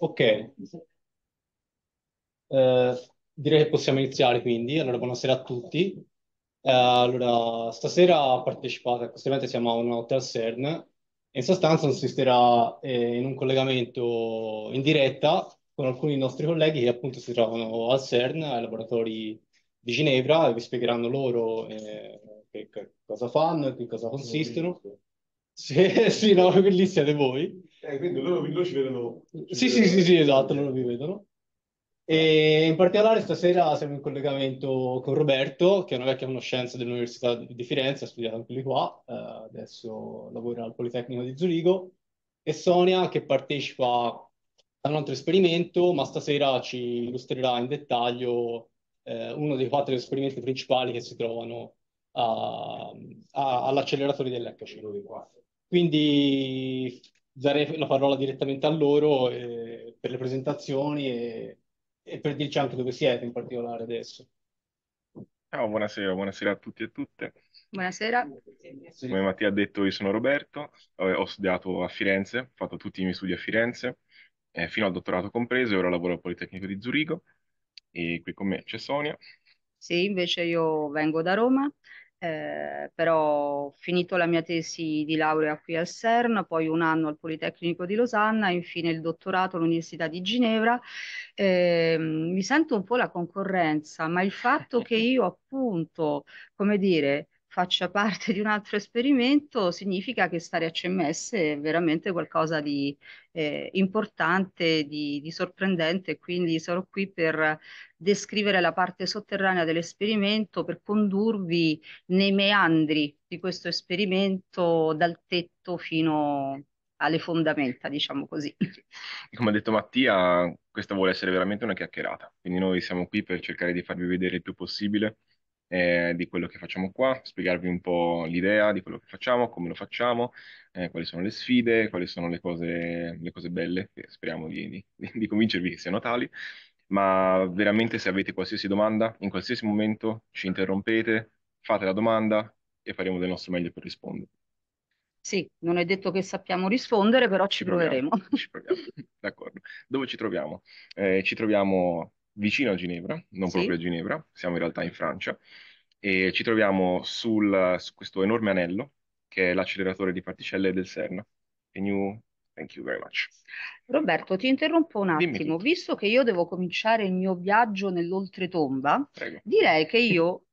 Ok, eh, direi che possiamo iniziare quindi. Allora, buonasera a tutti. Eh, allora, stasera partecipate a questo evento, siamo a un hotel CERN. In sostanza consisterà eh, in un collegamento in diretta con alcuni nostri colleghi che appunto si trovano al CERN, ai laboratori di Ginevra, e vi spiegheranno loro eh, che, che, cosa fanno e che cosa consistono. Sì, sì, no, lì siete voi. Eh, quindi loro, loro ci vedono. Ci sì, vedono. sì, sì, sì, esatto, loro vi vedono. E in particolare stasera siamo in collegamento con Roberto, che è una vecchia conoscenza dell'Università di Firenze, ha studiato anche lì qua, eh, adesso lavora al Politecnico di Zurigo, e Sonia che partecipa da un altro esperimento, ma stasera ci illustrerà in dettaglio eh, uno dei quattro esperimenti principali che si trovano all'acceleratore dell'HC. Quindi darei la parola direttamente a loro eh, per le presentazioni e, e, per dirci anche dove siete in particolare adesso. Ciao, buonasera, buonasera a tutti e a tutte. Buonasera. Come Mattia ha detto, io sono Roberto, ho studiato a Firenze, ho fatto tutti i miei studi a Firenze, eh, fino al dottorato compreso, e ora lavoro al Politecnico di Zurigo. E qui con me c'è Sonia. Sì, invece io vengo da Roma, eh, però ho finito la mia tesi di laurea qui al CERN, poi un anno al Politecnico di Losanna, infine il dottorato all'Università di Ginevra. Eh, mi sento un po' la concorrenza, ma il fatto che io appunto, come dire, faccia parte di un altro esperimento significa che stare a CMS è veramente qualcosa di eh, importante, di, di sorprendente, quindi sarò qui per descrivere la parte sotterranea dell'esperimento, per condurvi nei meandri di questo esperimento dal tetto fino alle fondamenta, diciamo così. Come ha detto Mattia, questa vuole essere veramente una chiacchierata, quindi noi siamo qui per cercare di farvi vedere il più possibile eh, di quello che facciamo qua, spiegarvi un po' l'idea di quello che facciamo, come lo facciamo, eh, quali sono le sfide, quali sono le cose, le cose belle, che speriamo di, di, di convincervi che siano tali. Ma veramente se avete qualsiasi domanda, in qualsiasi momento ci interrompete, fate la domanda e faremo del nostro meglio per rispondere. Sì, non è detto che sappiamo rispondere, però ci, ci proveremo. Proviamo, ci proviamo, d'accordo. Dove ci troviamo? Eh, ci troviamo vicino a Ginevra, non sì. proprio a Ginevra, siamo in realtà in Francia, e ci troviamo sul, su questo enorme anello che è l'acceleratore di particelle del CERN. Can you Thank you very much. Roberto, ti interrompo un attimo. Visto che io devo cominciare il mio viaggio nell'oltretomba, Prego. direi che io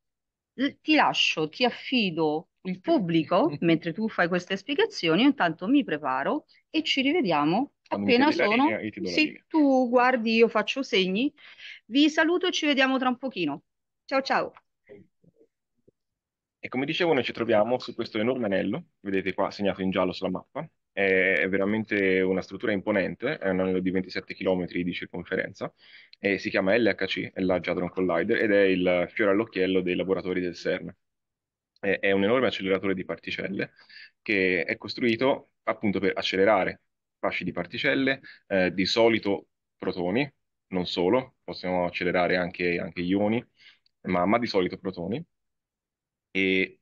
ti lascio, ti affido il pubblico mentre tu fai queste spiegazioni. Io intanto mi preparo e ci rivediamo appena sono, linea, se tu guardi io faccio segni, vi saluto e ci vediamo tra un pochino. Ciao ciao! E come dicevo noi ci troviamo su questo enorme anello, vedete qua segnato in giallo sulla mappa, è veramente una struttura imponente, è un anello di 27 km di circonferenza, e si chiama LHC, Large Hadron Collider, ed è il fiore all'occhiello dei laboratori del CERN. È un enorme acceleratore di particelle che è costruito appunto per accelerare fasci di particelle, eh, di solito protoni, non solo, possiamo accelerare anche, anche ioni, ma, ma di solito protoni, e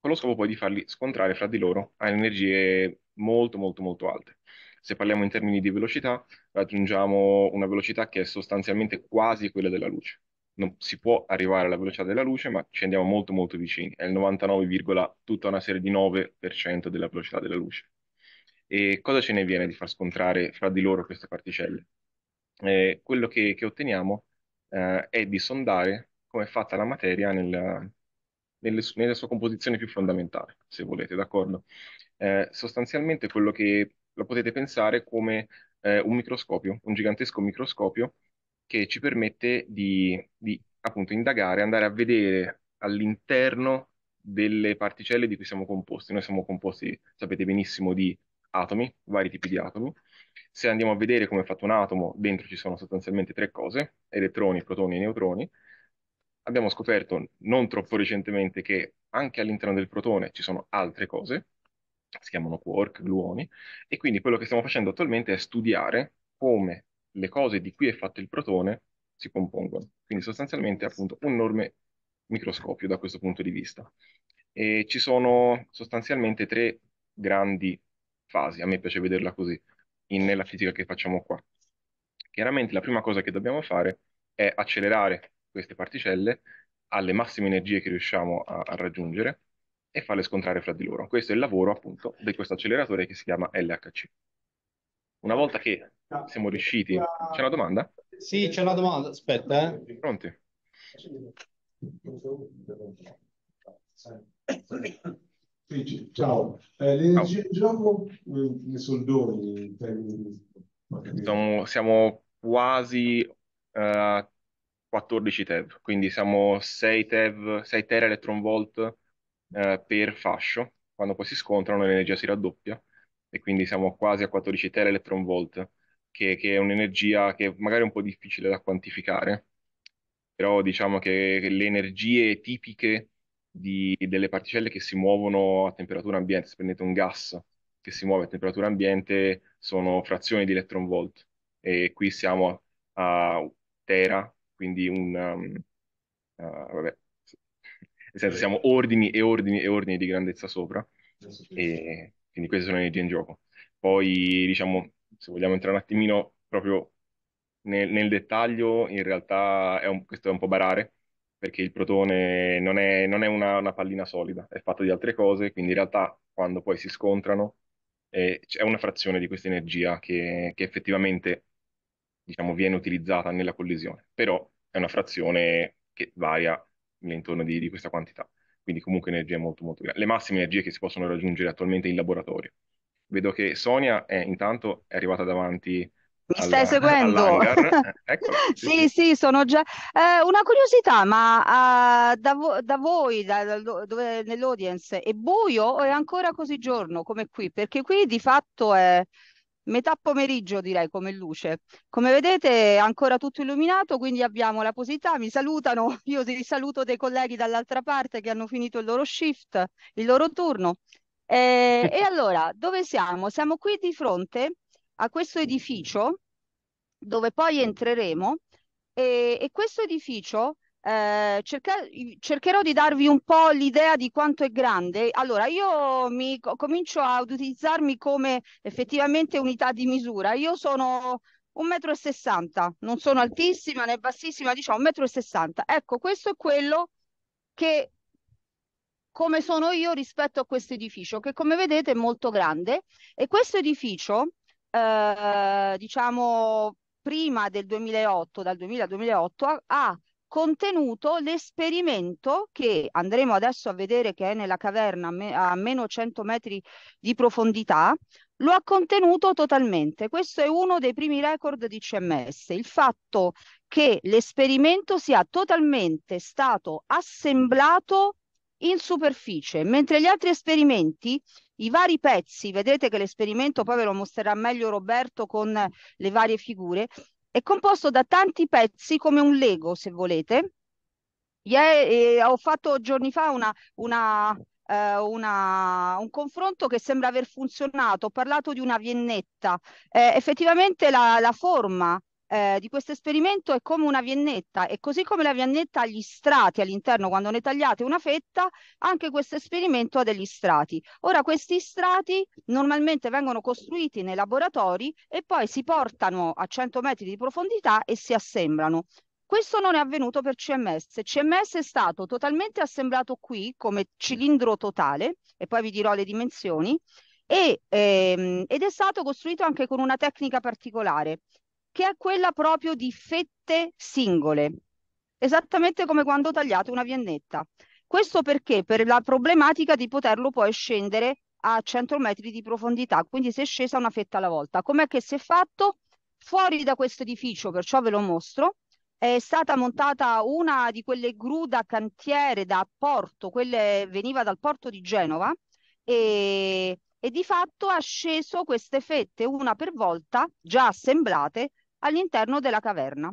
con lo scopo poi di farli scontrare fra di loro a energie molto molto molto alte. Se parliamo in termini di velocità, raggiungiamo una velocità che è sostanzialmente quasi quella della luce. Non si può arrivare alla velocità della luce, ma ci andiamo molto molto vicini, è il 99, tutta una serie di 9% della velocità della luce. E cosa ce ne viene di far scontrare fra di loro queste particelle? Eh, quello che, che otteniamo eh, è di sondare come è fatta la materia nel, nelle, nella sua composizione più fondamentale, se volete, d'accordo? Eh, sostanzialmente quello che lo potete pensare come eh, un microscopio, un gigantesco microscopio che ci permette di, di appunto indagare, andare a vedere all'interno delle particelle di cui siamo composti. Noi siamo composti, sapete benissimo, di atomi, vari tipi di atomi. Se andiamo a vedere come è fatto un atomo, dentro ci sono sostanzialmente tre cose, elettroni, protoni e neutroni. Abbiamo scoperto non troppo recentemente che anche all'interno del protone ci sono altre cose, si chiamano quark, gluoni, e quindi quello che stiamo facendo attualmente è studiare come le cose di cui è fatto il protone si compongono. Quindi sostanzialmente è appunto un enorme microscopio da questo punto di vista. E ci sono sostanzialmente tre grandi fasi, a me piace vederla così, in, nella fisica che facciamo qua. Chiaramente la prima cosa che dobbiamo fare è accelerare queste particelle alle massime energie che riusciamo a, a raggiungere e farle scontrare fra di loro. Questo è il lavoro appunto di questo acceleratore che si chiama LHC. Una volta che ah, siamo riusciti... Ah, c'è una domanda? Sì, c'è una domanda, aspetta. Eh. Pronti? Figi, ciao. Eh, l'energia in gioco eh, ne sono doni Siamo, siamo quasi a 14 TeV, quindi siamo 6 TeV, 6 tera electronvolt eh, per fascio. Quando poi si scontrano l'energia si raddoppia e quindi siamo quasi a 14 tera electronvolt, che, che è un'energia che magari è un po' difficile da quantificare, però diciamo che, che le energie tipiche di, delle particelle che si muovono a temperatura ambiente. Se prendete un gas che si muove a temperatura ambiente, sono frazioni di electron volt. E qui siamo a, a tera, quindi un... Um, uh, vabbè, nel senso siamo ordini e ordini e ordini di grandezza sopra, e quindi queste sono le energie in gioco. Poi, diciamo, se vogliamo entrare un attimino proprio nel, nel dettaglio, in realtà è un, questo è un po' barare, perché il protone non è, non è una, una, pallina solida, è fatto di altre cose, quindi in realtà quando poi si scontrano eh, è una frazione di questa energia che, che effettivamente diciamo, viene utilizzata nella collisione, però è una frazione che varia intorno di, di questa quantità, quindi comunque energia molto molto grande. Le massime energie che si possono raggiungere attualmente in laboratorio. Vedo che Sonia è, intanto è arrivata davanti mi stai al, eh, seguendo? Eh, ecco, sì, sì, sì, sono già... Eh, una curiosità, ma eh, da, vo- da, voi, da, da, dove, nell'audience, è buio o è ancora così giorno come qui? Perché qui di fatto è metà pomeriggio, direi, come luce. Come vedete è ancora tutto illuminato, quindi abbiamo la posità, mi salutano, io ti saluto dei colleghi dall'altra parte che hanno finito il loro shift, il loro turno. Eh, e allora, dove siamo? Siamo qui di fronte a questo edificio dove poi entreremo e, e questo edificio eh, cerca, cercherò di darvi un po' l'idea di quanto è grande. Allora, io mi, comincio ad utilizzarmi come effettivamente unità di misura. Io sono 1,60 m, non sono altissima né bassissima, diciamo 1,60 m. Ecco, questo è quello che come sono io rispetto a questo edificio, che come vedete è molto grande e questo edificio eh, diciamo prima del 2008, dal 2000 al 2008, ha contenuto l'esperimento che andremo adesso a vedere che è nella caverna a meno 100 metri di profondità, lo ha contenuto totalmente. Questo è uno dei primi record di CMS, il fatto che l'esperimento sia totalmente stato assemblato in superficie, mentre gli altri esperimenti i vari pezzi, vedrete che l'esperimento poi ve lo mostrerà meglio Roberto con le varie figure, è composto da tanti pezzi come un Lego, se volete. Ieri, eh, ho fatto giorni fa una, una, eh, una, un confronto che sembra aver funzionato, ho parlato di una viennetta. Eh, effettivamente la, la forma eh, di questo esperimento è come una viennetta e così come la viennetta ha gli strati all'interno quando ne tagliate una fetta, anche questo esperimento ha degli strati. Ora questi strati normalmente vengono costruiti nei laboratori e poi si portano a 100 metri di profondità e si assemblano. Questo non è avvenuto per CMS. CMS è stato totalmente assemblato qui come cilindro totale, e poi vi dirò le dimensioni, e, ehm, ed è stato costruito anche con una tecnica particolare che è quella proprio di fette singole, esattamente come quando tagliate una viennetta. Questo perché? Per la problematica di poterlo poi scendere a 100 metri di profondità, quindi si è scesa una fetta alla volta. Com'è che si è fatto? Fuori da questo edificio, perciò ve lo mostro, è stata montata una di quelle gru da cantiere, da porto, quelle veniva dal porto di Genova e, e di fatto ha sceso queste fette una per volta, già assemblate, all'interno della caverna.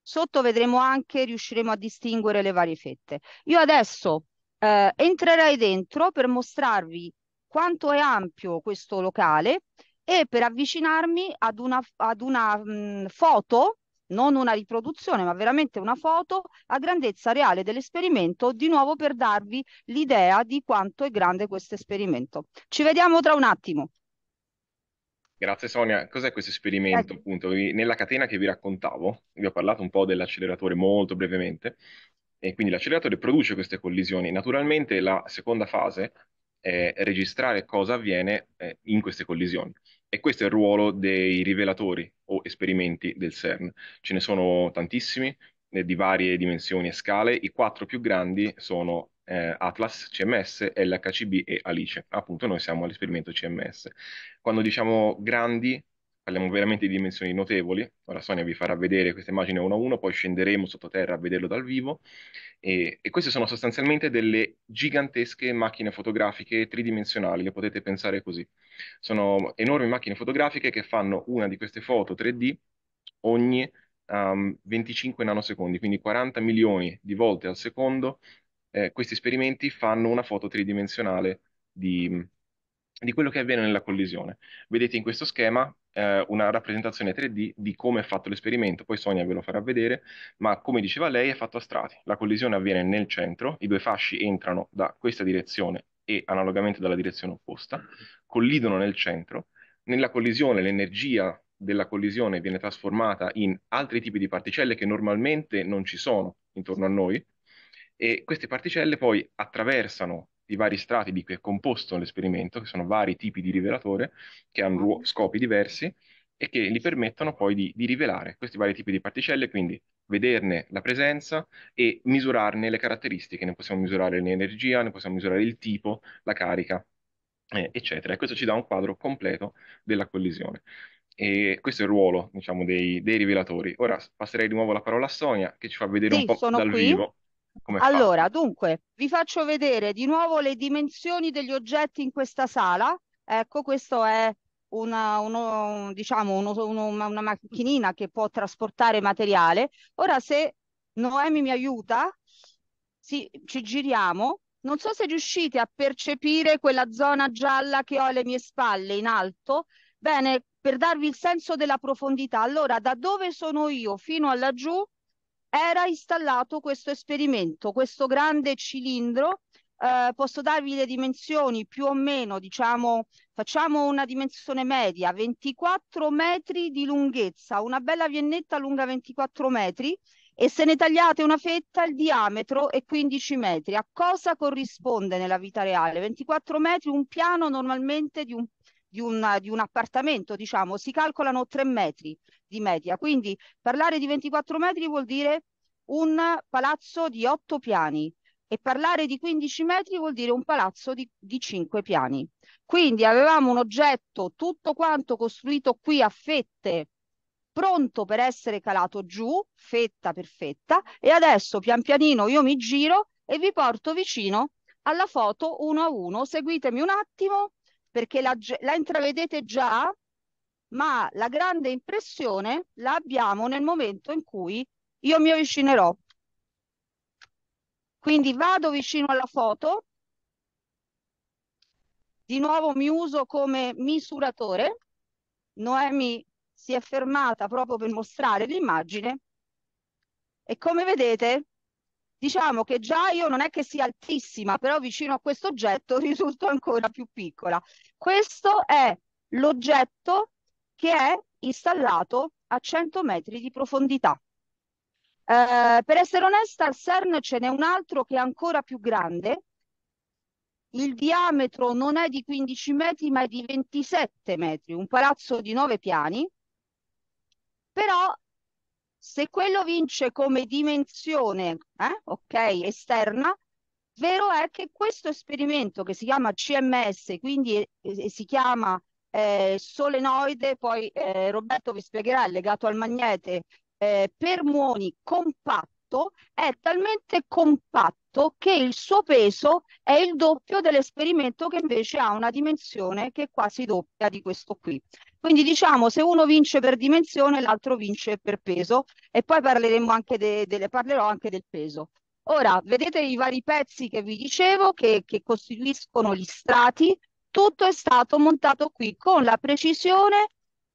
Sotto vedremo anche, riusciremo a distinguere le varie fette. Io adesso eh, entrerei dentro per mostrarvi quanto è ampio questo locale e per avvicinarmi ad una, ad una mh, mm, foto, non una riproduzione, ma veramente una foto a grandezza reale dell'esperimento, di nuovo per darvi l'idea di quanto è grande questo esperimento. Ci vediamo tra un attimo. Grazie Sonia. Cos'è questo esperimento? Eh. Appunto, nella catena che vi raccontavo, vi ho parlato un po' dell'acceleratore molto brevemente, e quindi l'acceleratore produce queste collisioni. Naturalmente la seconda fase è registrare cosa avviene eh, in queste collisioni. E questo è il ruolo dei rivelatori o esperimenti del CERN. Ce ne sono tantissimi, eh, di varie dimensioni e scale. I quattro più grandi sono eh, Atlas, CMS, LHCB e Alice. Appunto noi siamo all'esperimento CMS. Quando diciamo grandi, parliamo veramente di dimensioni notevoli. Ora Sonia vi farà vedere queste immagini uno a uno, poi scenderemo sottoterra a vederlo dal vivo. E, e, queste sono sostanzialmente delle gigantesche macchine fotografiche tridimensionali, le potete pensare così. Sono enormi macchine fotografiche che fanno una di queste foto 3D ogni um, 25 nanosecondi, quindi 40 milioni di volte al secondo eh, questi esperimenti fanno una foto tridimensionale di, di, quello che avviene nella collisione. Vedete in questo schema eh, una rappresentazione 3D di come è fatto l'esperimento, poi Sonia ve lo farà vedere, ma come diceva lei è fatto a strati. La collisione avviene nel centro, i due fasci entrano da questa direzione e analogamente dalla direzione opposta, collidono nel centro, nella collisione l'energia della collisione viene trasformata in altri tipi di particelle che normalmente non ci sono intorno a noi, e queste particelle poi attraversano i vari strati di cui è composto l'esperimento, che sono vari tipi di rivelatore, che hanno ah. scopi diversi e che gli permettono poi di, di rivelare questi vari tipi di particelle, quindi vederne la presenza e misurarne le caratteristiche, ne possiamo misurare l'energia, ne possiamo misurare il tipo, la carica, eh, eccetera. E questo ci dà un quadro completo della collisione. E questo è il ruolo, diciamo, dei, dei, rivelatori. Ora passerei di nuovo la parola a Sonia, che ci fa vedere sì, un po' dal qui. vivo come Allora, fa? dunque, vi faccio vedere di nuovo le dimensioni degli oggetti in questa sala. Ecco, questo è una, uno, diciamo, uno, uno, una macchinina che può trasportare materiale. Ora, se Noemi mi aiuta, sì, ci giriamo. Non so se riuscite a percepire quella zona gialla che ho alle mie spalle in alto. Bene, per darvi il senso della profondità. Allora, da dove sono io fino a laggiù era installato questo esperimento, questo grande cilindro. Eh, posso darvi le dimensioni più o meno, diciamo, facciamo una dimensione media, 24 metri di lunghezza, una bella viennetta lunga 24 metri e se ne tagliate una fetta il diametro è 15 metri. A cosa corrisponde nella vita reale? 24 metri, un piano normalmente di un di, una, di un appartamento, diciamo, si calcolano 3 metri di media. Quindi parlare di 24 metri vuol dire un palazzo di 8 piani e parlare di 15 metri vuol dire un palazzo di, di 5 piani. Quindi avevamo un oggetto tutto quanto costruito qui a fette, pronto per essere calato giù, fetta per fetta, e adesso pian pianino io mi giro e vi porto vicino alla foto uno a uno. Seguitemi un attimo perché la, la intravedete già, ma la grande impressione la abbiamo nel momento in cui io mi avvicinerò. Quindi vado vicino alla foto, di nuovo mi uso come misuratore, Noemi si è fermata proprio per mostrare l'immagine e come vedete diciamo che già io non è che sia altissima, però vicino a questo oggetto risulto ancora più piccola. Questo è l'oggetto che è installato a 100 metri di profondità. Eh, per essere onesta, al CERN ce n'è un altro che è ancora più grande. Il diametro non è di 15 metri, ma è di 27 metri, un palazzo di 9 piani. Però se quello vince come dimensione eh, okay, esterna, vero è che questo esperimento che si chiama CMS, quindi eh, eh, si chiama eh, solenoide, poi eh, Roberto vi spiegherà, è legato al magnete, per muoni compatto, è talmente compatto che il suo peso è il doppio dell'esperimento che invece ha una dimensione che è quasi doppia di questo qui. Quindi diciamo se uno vince per dimensione, l'altro vince per peso e poi parleremo anche de, de, parlerò anche del peso. Ora, vedete i vari pezzi che vi dicevo che, che costituiscono gli strati, tutto è stato montato qui con la precisione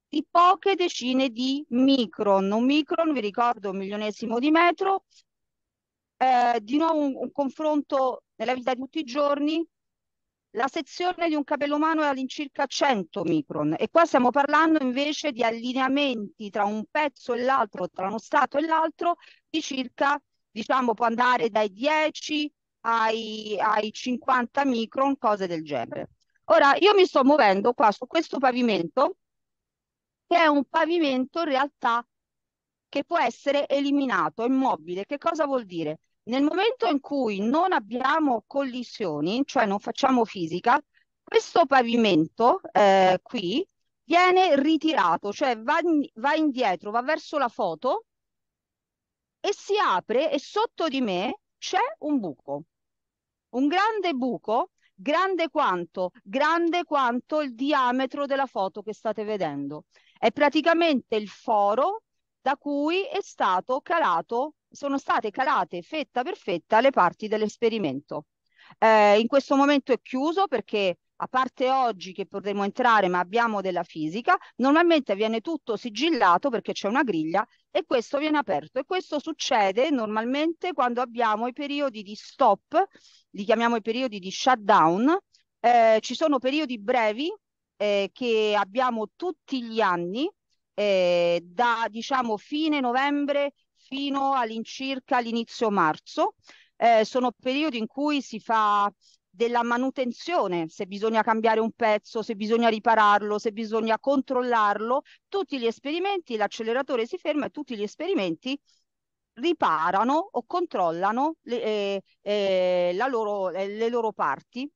di poche decine di micron. Un micron, vi ricordo, un milionesimo di metro. Eh, di nuovo un, un confronto nella vita di tutti i giorni, la sezione di un capello umano è all'incirca 100 micron e qua stiamo parlando invece di allineamenti tra un pezzo e l'altro, tra uno strato e l'altro, di circa, diciamo, può andare dai 10 ai, ai 50 micron, cose del genere. Ora, io mi sto muovendo qua su questo pavimento, che è un pavimento in realtà che può essere eliminato, immobile. Che cosa vuol dire? Nel momento in cui non abbiamo collisioni, cioè non facciamo fisica, questo pavimento eh, qui viene ritirato, cioè va, in, va indietro, va verso la foto e si apre e sotto di me c'è un buco. Un grande buco, grande quanto? Grande quanto il diametro della foto che state vedendo. È praticamente il foro da cui è stato calato sono state calate fetta per fetta le parti dell'esperimento. Eh, in questo momento è chiuso perché a parte oggi che potremo entrare ma abbiamo della fisica, normalmente viene tutto sigillato perché c'è una griglia e questo viene aperto e questo succede normalmente quando abbiamo i periodi di stop, li chiamiamo i periodi di shutdown, eh, ci sono periodi brevi eh, che abbiamo tutti gli anni eh, da diciamo fine novembre fino all'incirca l'inizio marzo. Eh, sono periodi in cui si fa della manutenzione, se bisogna cambiare un pezzo, se bisogna ripararlo, se bisogna controllarlo, tutti gli esperimenti, l'acceleratore si ferma e tutti gli esperimenti riparano o controllano le, eh, eh, loro, eh, le loro parti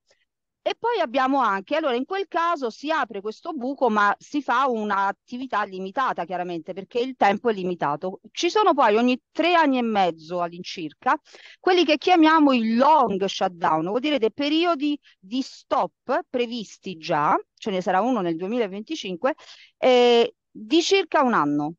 e poi abbiamo anche, allora in quel caso si apre questo buco, ma si fa un'attività limitata chiaramente perché il tempo è limitato. Ci sono poi ogni tre anni e mezzo all'incirca quelli che chiamiamo i long shutdown, vuol dire dei periodi di stop previsti già, ce ne sarà uno nel 2025, eh, di circa un anno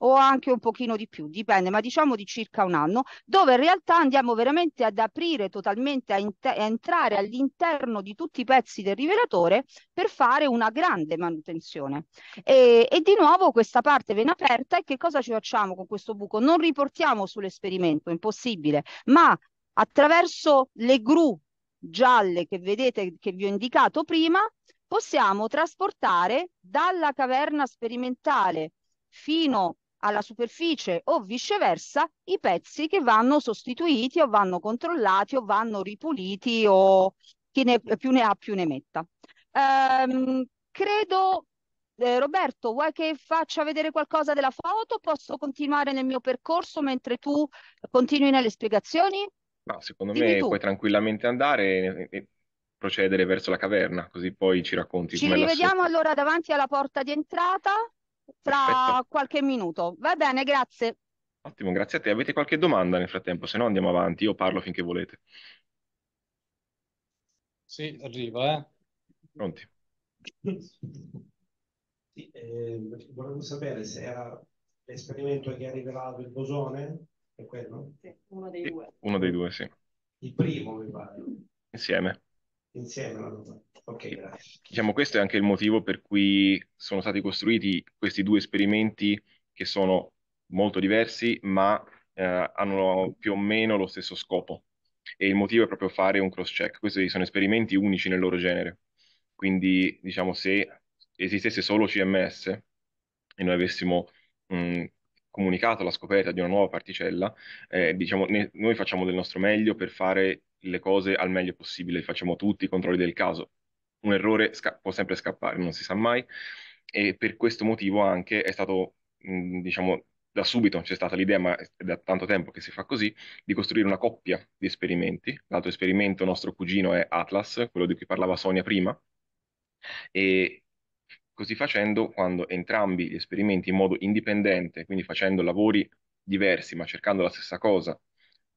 o anche un pochino di più, dipende, ma diciamo di circa un anno, dove in realtà andiamo veramente ad aprire totalmente, a, a entrare all'interno di tutti i pezzi del rivelatore per fare una grande manutenzione. E, e di nuovo questa parte viene aperta e che cosa ci facciamo con questo buco? Non riportiamo sull'esperimento, impossibile, ma attraverso le gru gialle che vedete che vi ho indicato prima, possiamo trasportare dalla caverna sperimentale fino alla superficie o viceversa i pezzi che vanno sostituiti o vanno controllati o vanno ripuliti o chi ne, più ne ha più ne metta. Ehm, credo, eh, Roberto, vuoi che faccia vedere qualcosa della foto? Posso continuare nel mio percorso mentre tu continui nelle spiegazioni? No, secondo Dimmi me tu. puoi tranquillamente andare e procedere verso la caverna, così poi ci racconti. Ci rivediamo allora davanti alla porta di entrata tra Perfetto. qualche minuto. Va bene, grazie. Ottimo, grazie a te. Avete qualche domanda nel frattempo? Se no andiamo avanti, io parlo finché volete. Sì, arriva, eh. Pronti. Sì, eh, volevo sapere se era l'esperimento che ha rivelato il bosone, è quello? Sì, uno dei due. Uno dei due, sì. Il primo, mi pare. Insieme insieme Ok, grazie. Diciamo, questo è anche il motivo per cui sono stati costruiti questi due esperimenti che sono molto diversi, ma eh, hanno più o meno lo stesso scopo. E il motivo è proprio fare un cross-check. Questi sono esperimenti unici nel loro genere. Quindi, diciamo, se esistesse solo CMS e noi avessimo mh, comunicato la scoperta di una nuova particella, eh, diciamo, ne, noi facciamo del nostro meglio per fare le cose al meglio possibile, facciamo tutti i controlli del caso. Un errore sca- può sempre scappare, non si sa mai, e per questo motivo anche è stato, mh, mm, diciamo, da subito c'è stata l'idea, ma è da tanto tempo che si fa così, di costruire una coppia di esperimenti. L'altro esperimento nostro cugino è Atlas, quello di cui parlava Sonia prima, e così facendo, quando entrambi gli esperimenti in modo indipendente, quindi facendo lavori diversi ma cercando la stessa cosa,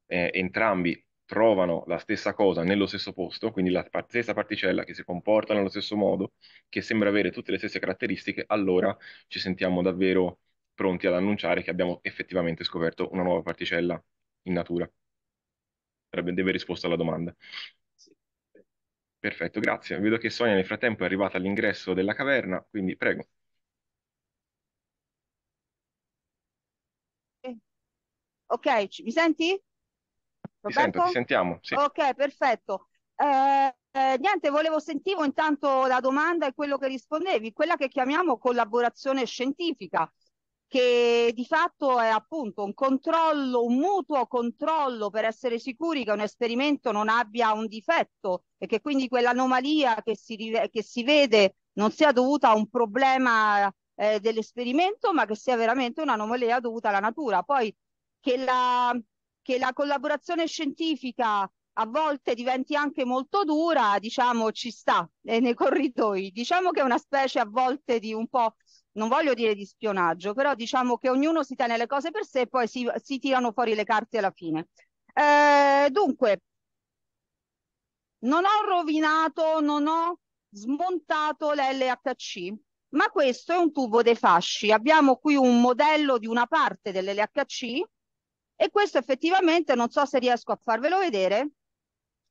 eh, entrambi trovano la stessa cosa nello stesso posto, quindi la stessa particella che si comporta nello stesso modo, che sembra avere tutte le stesse caratteristiche, allora ci sentiamo davvero pronti ad annunciare che abbiamo effettivamente scoperto una nuova particella in natura. Sarebbe deve risposta alla domanda. Sì. Perfetto, grazie. Vedo che Sonia nel frattempo è arrivata all'ingresso della caverna, quindi prego. Ok, mi senti? Roberto? Ti sento, ti sentiamo. Sì. Ok, perfetto. Eh, eh, niente, volevo sentivo intanto la domanda e quello che rispondevi, quella che chiamiamo collaborazione scientifica, che di fatto è appunto un controllo, un mutuo controllo per essere sicuri che un esperimento non abbia un difetto e che quindi quell'anomalia che si, che si vede non sia dovuta a un problema eh, dell'esperimento, ma che sia veramente un'anomalia dovuta alla natura. Poi che la, che la collaborazione scientifica a volte diventi anche molto dura, diciamo ci sta è eh, nei corridoi. Diciamo che è una specie a volte di un po', non voglio dire di spionaggio, però diciamo che ognuno si tiene le cose per sé e poi si, si tirano fuori le carte alla fine. Eh, dunque, non ho rovinato, non ho smontato l'LHC, ma questo è un tubo dei fasci. Abbiamo qui un modello di una parte dell'LHC e questo effettivamente, non so se riesco a farvelo vedere,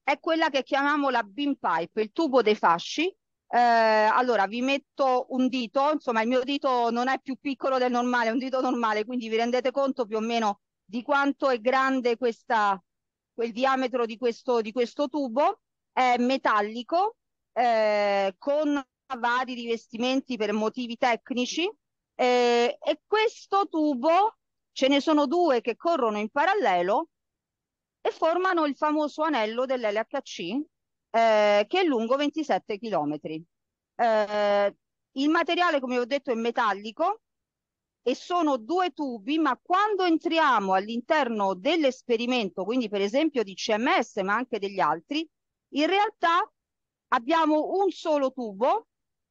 è quella che chiamiamo la beam pipe, il tubo dei fasci. Eh, allora vi metto un dito, insomma il mio dito non è più piccolo del normale, è un dito normale, quindi vi rendete conto più o meno di quanto è grande questa, quel diametro di questo, di questo tubo, è metallico, eh, con vari rivestimenti per motivi tecnici eh, e questo tubo Ce ne sono due che corrono in parallelo e formano il famoso anello dell'LHC eh, che è lungo 27 km. Eh, il materiale, come ho detto, è metallico e sono due tubi, ma quando entriamo all'interno dell'esperimento, quindi per esempio di CMS, ma anche degli altri, in realtà abbiamo un solo tubo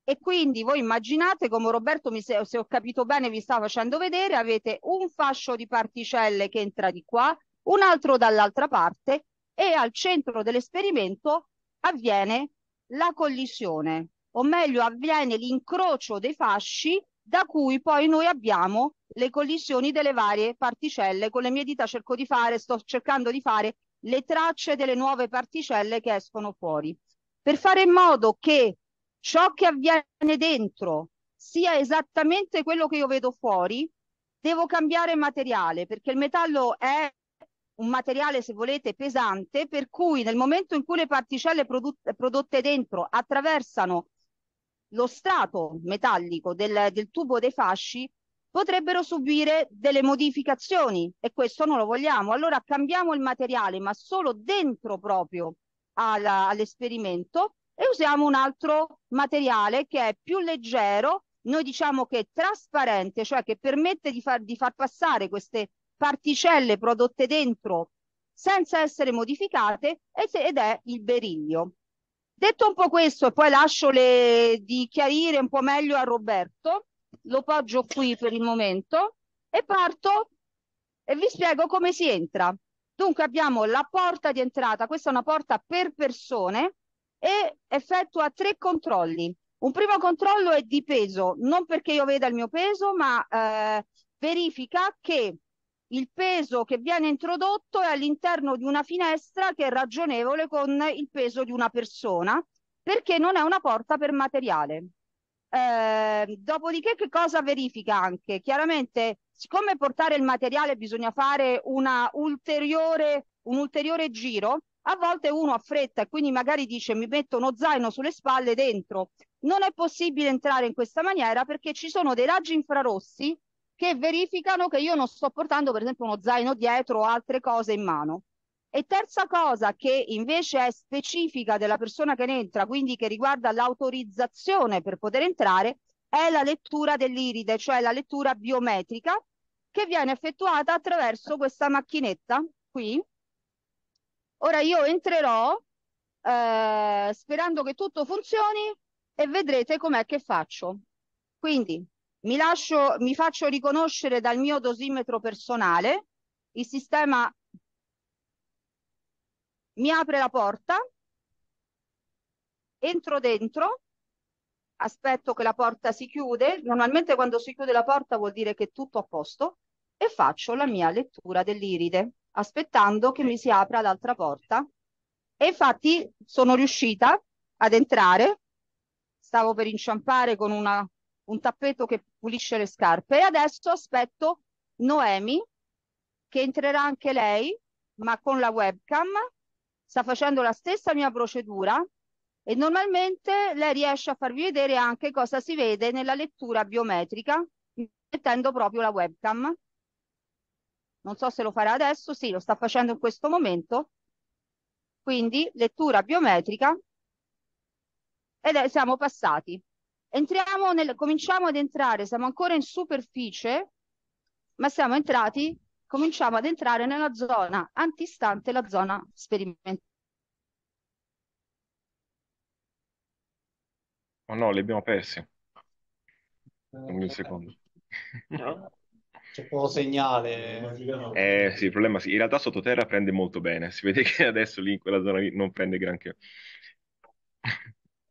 e quindi voi immaginate come Roberto, mi se, se ho capito bene, vi sta facendo vedere, avete un fascio di particelle che entra di qua, un altro dall'altra parte e al centro dell'esperimento avviene la collisione, o meglio avviene l'incrocio dei fasci da cui poi noi abbiamo le collisioni delle varie particelle. Con le mie dita cerco di fare, sto cercando di fare le tracce delle nuove particelle che escono fuori. Per fare in modo che ciò che avviene dentro sia esattamente quello che io vedo fuori, devo cambiare materiale perché il metallo è un materiale, se volete, pesante, per cui nel momento in cui le particelle prodotte dentro attraversano lo strato metallico del, del tubo dei fasci, potrebbero subire delle modificazioni e questo non lo vogliamo. Allora cambiamo il materiale, ma solo dentro proprio all'esperimento e usiamo un altro materiale che è più leggero, noi diciamo che è trasparente, cioè che permette di far, di far passare queste particelle prodotte dentro senza essere modificate ed è il beriglio. Detto un po' questo e poi lascio le, di chiarire un po' meglio a Roberto, lo poggio qui per il momento e parto e vi spiego come si entra. Dunque abbiamo la porta di entrata, questa è una porta per persone, e effettua tre controlli. Un primo controllo è di peso, non perché io veda il mio peso, ma eh, verifica che il peso che viene introdotto è all'interno di una finestra che è ragionevole con il peso di una persona, perché non è una porta per materiale. Eh, dopodiché che cosa verifica anche? Chiaramente, siccome portare il materiale bisogna fare una ulteriore, un ulteriore giro, a volte uno ha fretta e quindi magari dice mi metto uno zaino sulle spalle dentro. Non è possibile entrare in questa maniera perché ci sono dei raggi infrarossi che verificano che io non sto portando per esempio uno zaino dietro o altre cose in mano. E terza cosa che invece è specifica della persona che ne entra, quindi che riguarda l'autorizzazione per poter entrare, è la lettura dell'iride, cioè la lettura biometrica che viene effettuata attraverso questa macchinetta qui Ora io entrerò eh, sperando che tutto funzioni e vedrete com'è che faccio. Quindi mi, lascio, mi faccio riconoscere dal mio dosimetro personale, il sistema mi apre la porta, entro dentro, aspetto che la porta si chiude, normalmente quando si chiude la porta vuol dire che è tutto a posto, e faccio la mia lettura dell'iride aspettando che mi si apra l'altra porta. E infatti sono riuscita ad entrare, stavo per inciampare con una, un tappeto che pulisce le scarpe e adesso aspetto Noemi che entrerà anche lei, ma con la webcam, sta facendo la stessa mia procedura e normalmente lei riesce a farvi vedere anche cosa si vede nella lettura biometrica mettendo proprio la webcam. Non so se lo farà adesso, sì, lo sta facendo in questo momento. Quindi lettura biometrica ed è, siamo passati. Entriamo nel, cominciamo ad entrare, siamo ancora in superficie, ma siamo entrati, cominciamo ad entrare nella zona antistante la zona sperimentale. Oh no, li abbiamo persi. Un eh, secondo. No c'è poco segnale. Eh sì, il problema sì. In realtà sottoterra prende molto bene, si vede che adesso lì in quella zona lì non prende granché.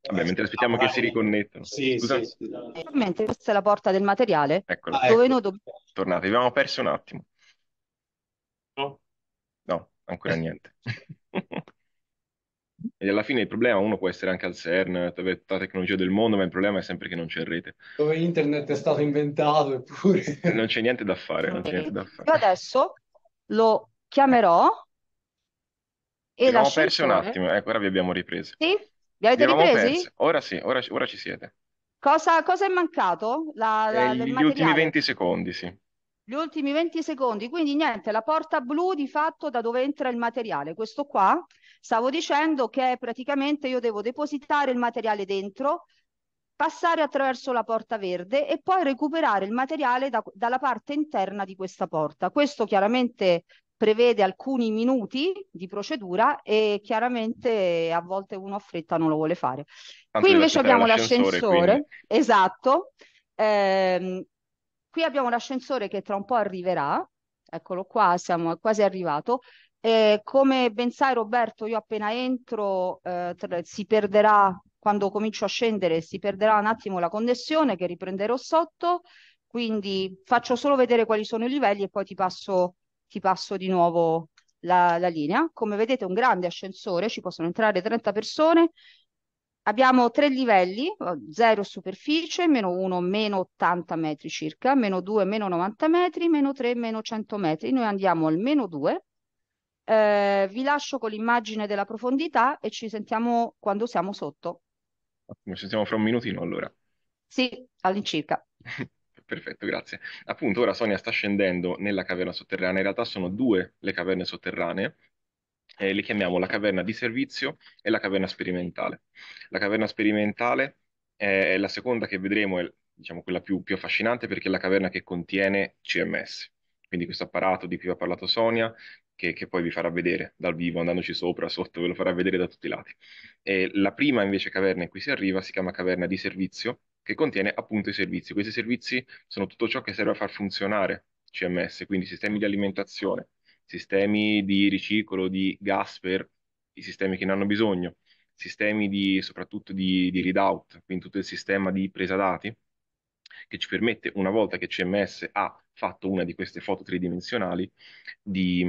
Vabbè, mentre aspettiamo ah, che si riconnettano. Sì, sì, sì. Mentre questa è la porta del materiale. Eccola. Ah, ecco. Dove noi dobbiamo... Tornate, abbiamo perso un attimo. No, no ancora niente. E alla fine il problema uno può essere anche al CERN, tutta la tecnologia del mondo, ma il problema è sempre che non c'è rete. Dove internet è stato inventato eppure. Non c'è niente da fare, non c'è niente da fare. Io adesso lo chiamerò e Abbiamo perso un attimo, ecco, ora vi abbiamo ripreso. Sì? Vi avete vi ripresi? Persi. Ora sì, ora, ora, ci siete. Cosa, cosa è mancato? La, eh, la, eh, gli ultimi 20 secondi, sì gli ultimi 20 secondi, quindi niente, la porta blu di fatto da dove entra il materiale, questo qua Stavo dicendo che praticamente io devo depositare il materiale dentro, passare attraverso la porta verde e poi recuperare il materiale da, dalla parte interna di questa porta. Questo chiaramente prevede alcuni minuti di procedura e chiaramente a volte uno a fretta non lo vuole fare. Tanto qui invece abbiamo l'ascensore, esatto. Ehm, qui abbiamo l'ascensore che tra un po' arriverà, eccolo qua, siamo quasi arrivato. Eh, come ben sai Roberto, io appena entro eh, tra, si perderà, quando comincio a scendere, si perderà un attimo la connessione che riprenderò sotto, quindi faccio solo vedere quali sono i livelli e poi ti passo, ti passo di nuovo la, la linea. Come vedete un grande ascensore, ci possono entrare 30 persone, Abbiamo tre livelli, 0 superficie, meno 1, meno 80 metri circa, meno 2, meno 90 metri, meno 3, meno 100 metri. Noi andiamo al meno 2 eh, vi lascio con l'immagine della profondità e ci sentiamo quando siamo sotto. Ci sentiamo fra un minutino allora. Sì, all'incirca. Perfetto, grazie. Appunto, ora Sonia sta scendendo nella caverna sotterranea. In realtà sono due le caverne sotterranee. Eh, le chiamiamo la caverna di servizio e la caverna sperimentale. La caverna sperimentale è la seconda che vedremo, è diciamo, quella più, più affascinante perché è la caverna che contiene CMS quindi questo apparato di cui ha parlato Sonia, che, che, poi vi farà vedere dal vivo, andandoci sopra, sotto, ve lo farà vedere da tutti i lati. E la prima invece caverna in cui si arriva si chiama caverna di servizio, che contiene appunto i servizi. Questi servizi sono tutto ciò che serve a far funzionare CMS, quindi sistemi di alimentazione, sistemi di riciclo di gas per i sistemi che ne hanno bisogno, sistemi di, soprattutto di, di readout, quindi tutto il sistema di presa dati, che ci permette, una volta che CMS ha fatto una di queste foto tridimensionali, di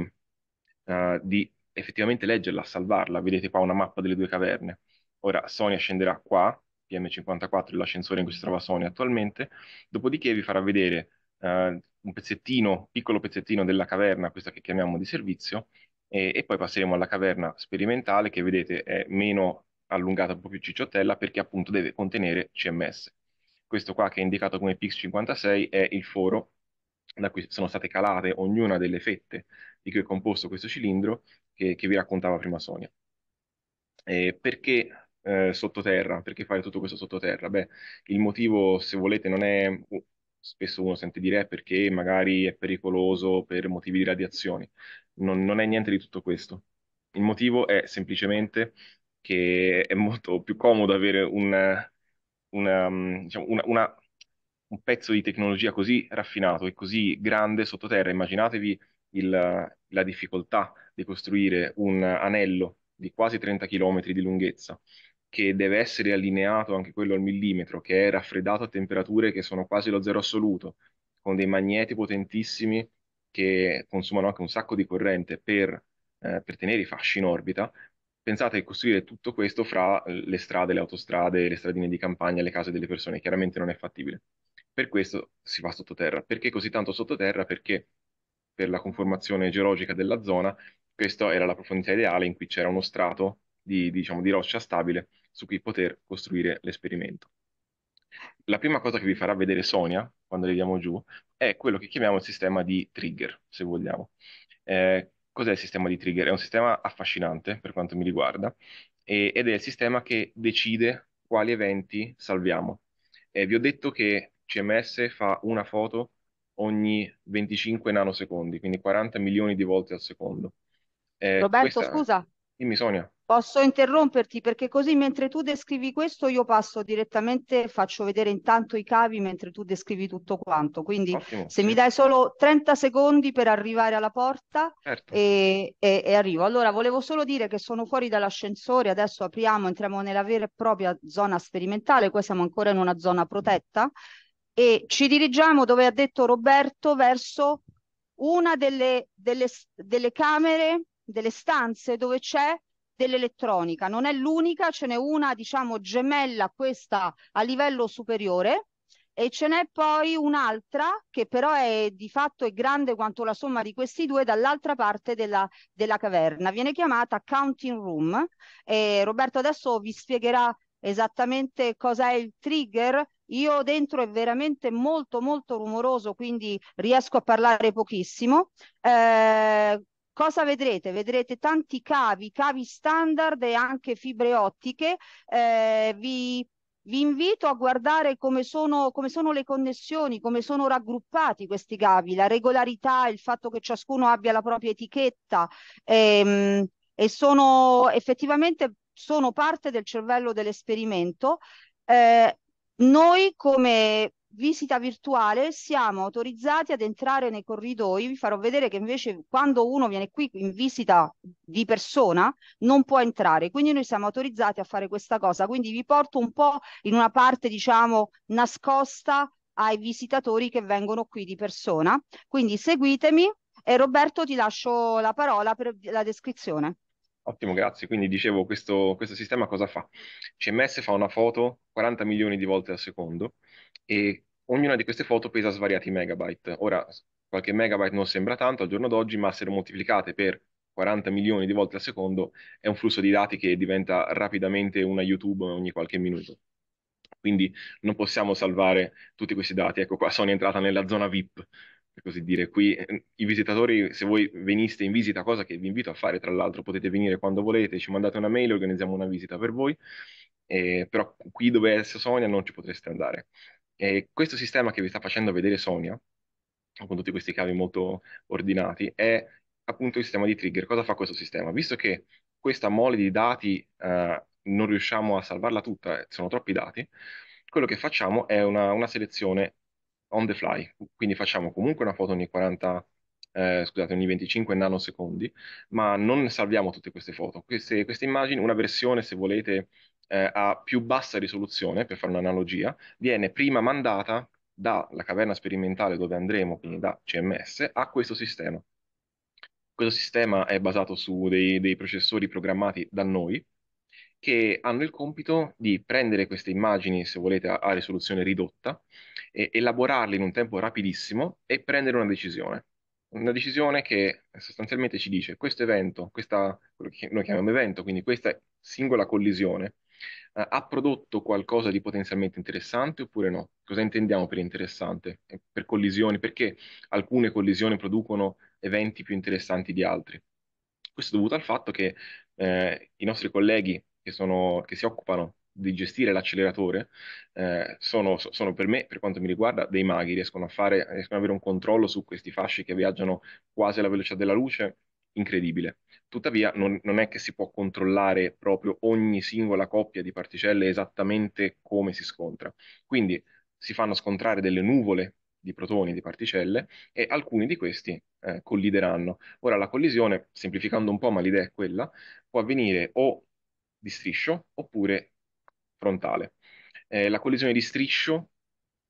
eh, di effettivamente leggerla, salvarla. Vedete qua una mappa delle due caverne. Ora Sonia scenderà qua, PM54 è l'ascensore in cui si trova Sonia attualmente, dopodiché vi farà vedere uh, un pezzettino, piccolo pezzettino della caverna, questa che chiamiamo di servizio, e, e, poi passeremo alla caverna sperimentale che vedete è meno allungata, un po' più cicciottella, perché appunto deve contenere CMS. Questo qua che è indicato come PIX56 è il foro da cui sono state calate ognuna delle fette di cui è composto questo cilindro che, che vi raccontava prima Sonia. E perché eh, sottoterra? Perché fare tutto questo sottoterra? Beh, il motivo, se volete, non è spesso uno sente dire perché magari è pericoloso per motivi di radiazioni. Non, non, è niente di tutto questo. Il motivo è semplicemente che è molto più comodo avere una, una, diciamo, una, un pezzo di tecnologia così raffinato e così grande sottoterra. Immaginatevi il, la difficoltà di costruire un anello di quasi 30 km di lunghezza che deve essere allineato anche quello al millimetro, che è raffreddato a temperature che sono quasi lo zero assoluto, con dei magneti potentissimi che consumano anche un sacco di corrente per, eh, per tenere i fasci in orbita, pensate a costruire tutto questo fra le strade, le autostrade, le stradine di campagna, le case delle persone. Chiaramente non è fattibile. Per questo si va sottoterra. Perché così tanto sottoterra? Perché per la conformazione geologica della zona, questa era la profondità ideale in cui c'era uno strato di, diciamo, di roccia stabile su cui poter costruire l'esperimento. La prima cosa che vi farà vedere Sonia, quando arriviamo giù, è quello che chiamiamo il sistema di trigger, se vogliamo. Eh, cos'è il sistema di trigger? È un sistema affascinante per quanto mi riguarda e, ed è il sistema che decide quali eventi salviamo. Eh, vi ho detto che CMS fa una foto ogni 25 nanosecondi, quindi 40 milioni di volte al secondo. Eh, Roberto, questa... scusa. Dimmi, Sonia. Posso interromperti perché così mentre tu descrivi questo io passo direttamente, faccio vedere intanto i cavi mentre tu descrivi tutto quanto. Quindi Ottimo, se sì. mi dai solo 30 secondi per arrivare alla porta certo. e, e, e, arrivo. Allora volevo solo dire che sono fuori dall'ascensore, adesso apriamo, entriamo nella vera e propria zona sperimentale, qua siamo ancora in una zona protetta e ci dirigiamo dove ha detto Roberto verso una delle, delle, delle camere, delle stanze dove c'è dell'elettronica. Non è l'unica, ce n'è una, diciamo, gemella questa a livello superiore e ce n'è poi un'altra che però è di fatto è grande quanto la somma di questi due dall'altra parte della, della caverna. Viene chiamata counting room e Roberto adesso vi spiegherà esattamente cosa è il trigger io dentro è veramente molto molto rumoroso, quindi riesco a parlare pochissimo. Eh, cosa vedrete? Vedrete tanti cavi, cavi standard e anche fibre ottiche. Eh, vi, vi, invito a guardare come sono, come sono, le connessioni, come sono raggruppati questi cavi, la regolarità, il fatto che ciascuno abbia la propria etichetta ehm, e sono effettivamente sono parte del cervello dell'esperimento. Eh, noi come visita virtuale siamo autorizzati ad entrare nei corridoi, vi farò vedere che invece quando uno viene qui in visita di persona non può entrare, quindi noi siamo autorizzati a fare questa cosa, quindi vi porto un po' in una parte diciamo nascosta ai visitatori che vengono qui di persona, quindi seguitemi e Roberto ti lascio la parola per la descrizione. Ottimo, grazie. Quindi dicevo, questo, questo, sistema cosa fa? CMS fa una foto 40 milioni di volte al secondo e ognuna di queste foto pesa svariati megabyte. Ora, qualche megabyte non sembra tanto al giorno d'oggi, ma se lo moltiplicate per 40 milioni di volte al secondo è un flusso di dati che diventa rapidamente una YouTube ogni qualche minuto. Quindi non possiamo salvare tutti questi dati. Ecco qua, sono entrata nella zona VIP così dire, qui ehm, i visitatori, se voi veniste in visita, cosa che vi invito a fare tra l'altro, potete venire quando volete, ci mandate una mail, organizziamo una visita per voi, eh, però qui dove è Sonia non ci potreste andare. Eh, questo sistema che vi sta facendo vedere Sonia, con tutti questi cavi molto ordinati, è appunto il sistema di trigger. Cosa fa questo sistema? Visto che questa mole di dati eh, non riusciamo a salvarla tutta, eh, sono troppi dati, quello che facciamo è una, una selezione on the fly, quindi facciamo comunque una foto ogni 40 eh, scusate, ogni 25 nanosecondi, ma non salviamo tutte queste foto. Queste, queste immagini, una versione, se volete, eh, a più bassa risoluzione, per fare un'analogia, viene prima mandata dalla caverna sperimentale dove andremo, quindi da CMS, a questo sistema. Questo sistema è basato su dei, dei processori programmati da noi, che hanno il compito di prendere queste immagini, se volete, a, a risoluzione ridotta, elaborarle in un tempo rapidissimo e prendere una decisione. Una decisione che sostanzialmente ci dice questo evento, questa, quello che noi chiamiamo evento, quindi questa singola collisione, eh, ha prodotto qualcosa di potenzialmente interessante oppure no? Cosa intendiamo per interessante? Per collisioni, perché alcune collisioni producono eventi più interessanti di altri? Questo è dovuto al fatto che eh, i nostri colleghi che, sono, che si occupano di gestire l'acceleratore eh, sono, sono, per me, per quanto mi riguarda, dei maghi, riescono a fare, riescono ad avere un controllo su questi fasci che viaggiano quasi alla velocità della luce, incredibile. Tuttavia non, non è che si può controllare proprio ogni singola coppia di particelle esattamente come si scontra. Quindi si fanno scontrare delle nuvole di protoni, di particelle, e alcuni di questi eh, collideranno. Ora la collisione, semplificando un po', ma l'idea è quella, può avvenire o di striscio oppure frontale. Eh, la collisione di striscio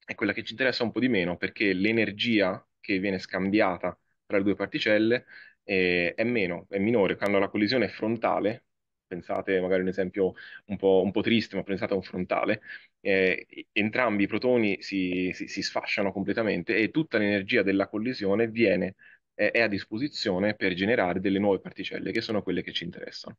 è quella che ci interessa un po' di meno perché l'energia che viene scambiata tra le due particelle eh, è meno, è minore. Quando la collisione è frontale, pensate magari un esempio un po', un po triste, ma pensate a un frontale, eh, entrambi i protoni si, si, si sfasciano completamente e tutta l'energia della collisione viene è a disposizione per generare delle nuove particelle, che sono quelle che ci interessano.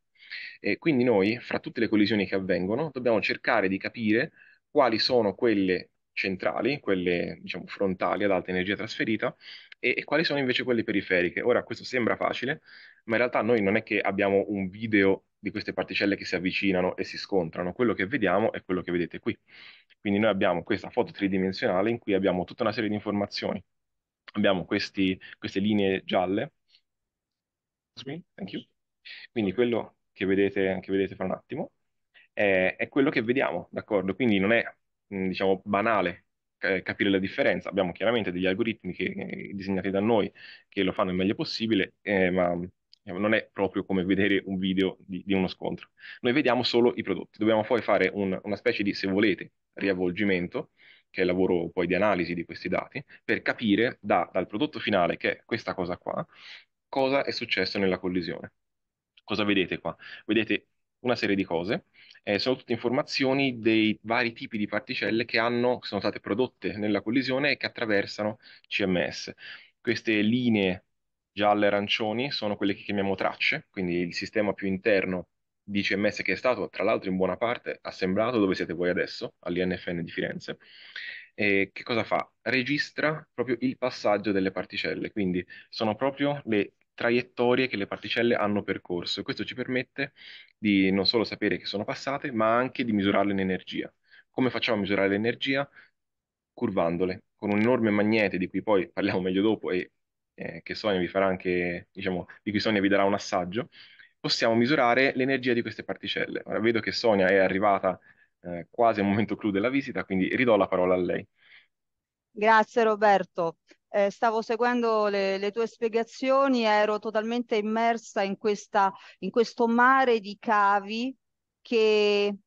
E quindi noi, fra tutte le collisioni che avvengono, dobbiamo cercare di capire quali sono quelle centrali, quelle diciamo, frontali ad alta energia trasferita, e, e, quali sono invece quelle periferiche. Ora, questo sembra facile, ma in realtà noi non è che abbiamo un video di queste particelle che si avvicinano e si scontrano, quello che vediamo è quello che vedete qui. Quindi noi abbiamo questa foto tridimensionale in cui abbiamo tutta una serie di informazioni abbiamo questi, queste linee gialle. Quindi quello che vedete, che vedete fra un attimo è, è quello che vediamo, d'accordo? Quindi non è, diciamo, banale eh, capire la differenza. Abbiamo chiaramente degli algoritmi che, eh, disegnati da noi che lo fanno il meglio possibile, eh, ma diciamo, non è proprio come vedere un video di, di, uno scontro. Noi vediamo solo i prodotti. Dobbiamo poi fare un, una specie di, se volete, riavvolgimento che è il lavoro poi di analisi di questi dati, per capire da, dal prodotto finale, che è questa cosa qua, cosa è successo nella collisione. Cosa vedete qua? Vedete una serie di cose, eh, sono tutte informazioni dei vari tipi di particelle che hanno, sono state prodotte nella collisione e che attraversano CMS. Queste linee gialle-arancioni e sono quelle che chiamiamo tracce, quindi il sistema più interno dice Messe che è stato, tra l'altro in buona parte, assemblato dove siete voi adesso, all'INFN di Firenze, e che cosa fa? Registra proprio il passaggio delle particelle, quindi sono proprio le traiettorie che le particelle hanno percorso. e Questo ci permette di non solo sapere che sono passate, ma anche di misurarle in energia. Come facciamo a misurare l'energia? Curvandole, con un enorme magnete di cui poi parliamo meglio dopo e eh, che Sonia vi farà anche, diciamo, di cui Sonia vi darà un assaggio, possiamo misurare l'energia di queste particelle. Ora vedo che Sonia è arrivata eh, quasi al momento clou della visita, quindi ridò la parola a lei. Grazie Roberto. Eh, stavo seguendo le, le, tue spiegazioni, ero totalmente immersa in, questa, in questo mare di cavi che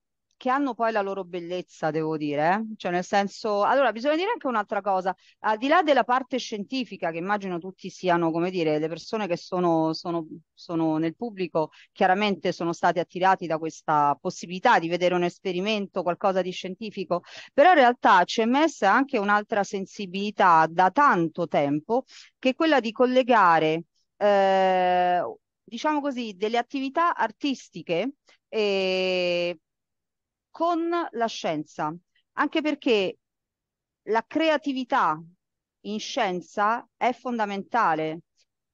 che hanno poi la loro bellezza, devo dire. Eh? Cioè, nel senso, allora bisogna dire anche un'altra cosa, al di là della parte scientifica, che immagino tutti siano, come dire, le persone che sono, sono, sono nel pubblico, chiaramente sono stati attirati da questa possibilità di vedere un esperimento, qualcosa di scientifico, però in realtà c'è messa anche un'altra sensibilità da tanto tempo, che è quella di collegare. Eh, diciamo così, delle attività artistiche eh, con la scienza, anche perché la creatività in scienza è fondamentale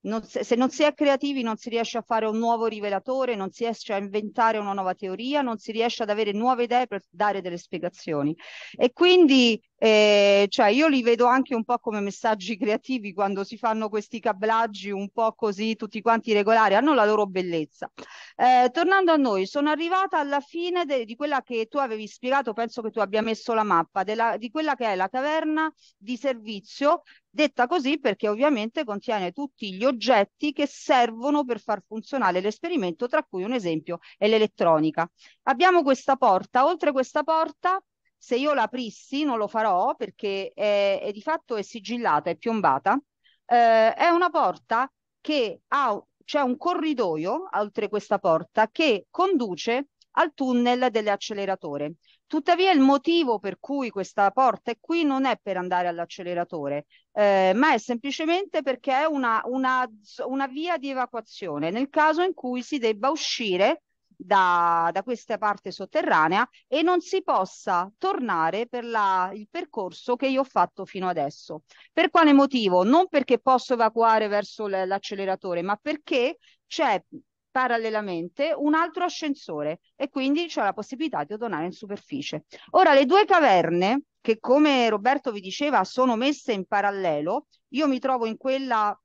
non, se, non si è creativi non si riesce a fare un nuovo rivelatore, non si riesce a inventare una nuova teoria, non si riesce ad avere nuove idee per dare delle spiegazioni. E quindi eh, cioè io li vedo anche un po' come messaggi creativi quando si fanno questi cablaggi un po' così tutti quanti regolari, hanno la loro bellezza. Eh, tornando a noi, sono arrivata alla fine di quella che tu avevi spiegato, penso che tu abbia messo la mappa, della, di quella che è la caverna di servizio Detta così perché ovviamente contiene tutti gli oggetti che servono per far funzionare l'esperimento, tra cui un esempio è l'elettronica. Abbiamo questa porta, oltre questa porta se io la aprissi, non lo farò perché è, è di fatto è sigillata, è piombata, eh, è una porta che ha, c'è un corridoio oltre questa porta che conduce al tunnel dell'acceleratore. Tuttavia il motivo per cui questa porta è qui non è per andare all'acceleratore, eh, ma è semplicemente perché è una, una, una, via di evacuazione nel caso in cui si debba uscire da, da questa parte sotterranea e non si possa tornare per la, il percorso che io ho fatto fino adesso. Per quale motivo? Non perché posso evacuare verso l'acceleratore, ma perché c'è parallelamente un altro ascensore e quindi c'è la possibilità di donare in superficie. Ora, le due caverne, che come Roberto vi diceva sono messe in parallelo, io mi trovo in quella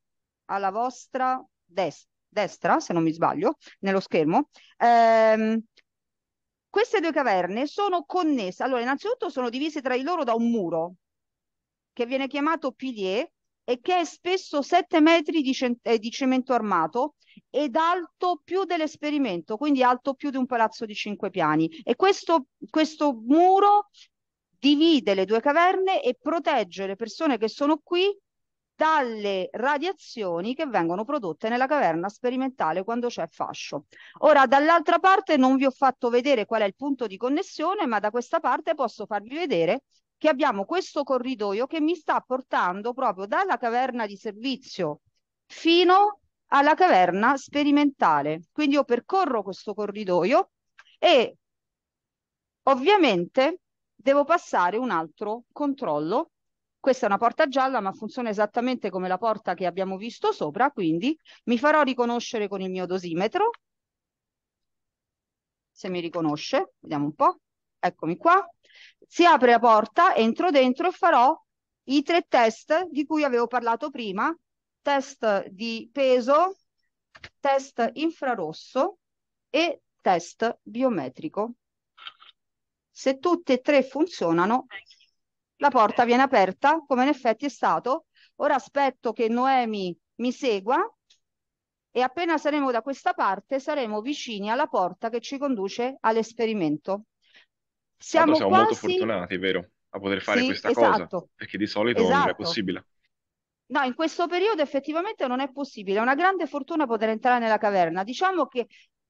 alla vostra destra, destra se non mi sbaglio, nello schermo. Ehm, queste due caverne sono connesse, allora innanzitutto sono divise tra di loro da un muro che viene chiamato pilier e che è spesso 7 metri di, eh, di cemento armato ed alto più dell'esperimento, quindi alto più di un palazzo di 5 piani. E questo, questo muro divide le due caverne e protegge le persone che sono qui dalle radiazioni che vengono prodotte nella caverna sperimentale quando c'è fascio. Ora, dall'altra parte non vi ho fatto vedere qual è il punto di connessione, ma da questa parte posso farvi vedere che abbiamo questo corridoio che mi sta portando proprio dalla caverna di servizio fino alla caverna sperimentale. Quindi io percorro questo corridoio e ovviamente devo passare un altro controllo. Questa è una porta gialla, ma funziona esattamente come la porta che abbiamo visto sopra, quindi mi farò riconoscere con il mio dosimetro. Se mi riconosce, vediamo un po'. Eccomi qua. Si apre la porta, entro dentro e farò i tre test di cui avevo parlato prima. Test di peso, test infrarosso e test biometrico. Se tutte e tre funzionano, la porta viene aperta, come in effetti è stato. Ora aspetto che Noemi mi segua e appena saremo da questa parte saremo vicini alla porta che ci conduce all'esperimento. Siamo, siamo quasi... molto fortunati, vero, a poter fare sì, questa esatto. cosa, perché di solito esatto. non è esatto. possibile. No, in questo periodo effettivamente non è possibile, è una grande fortuna poter entrare nella caverna. Diciamo che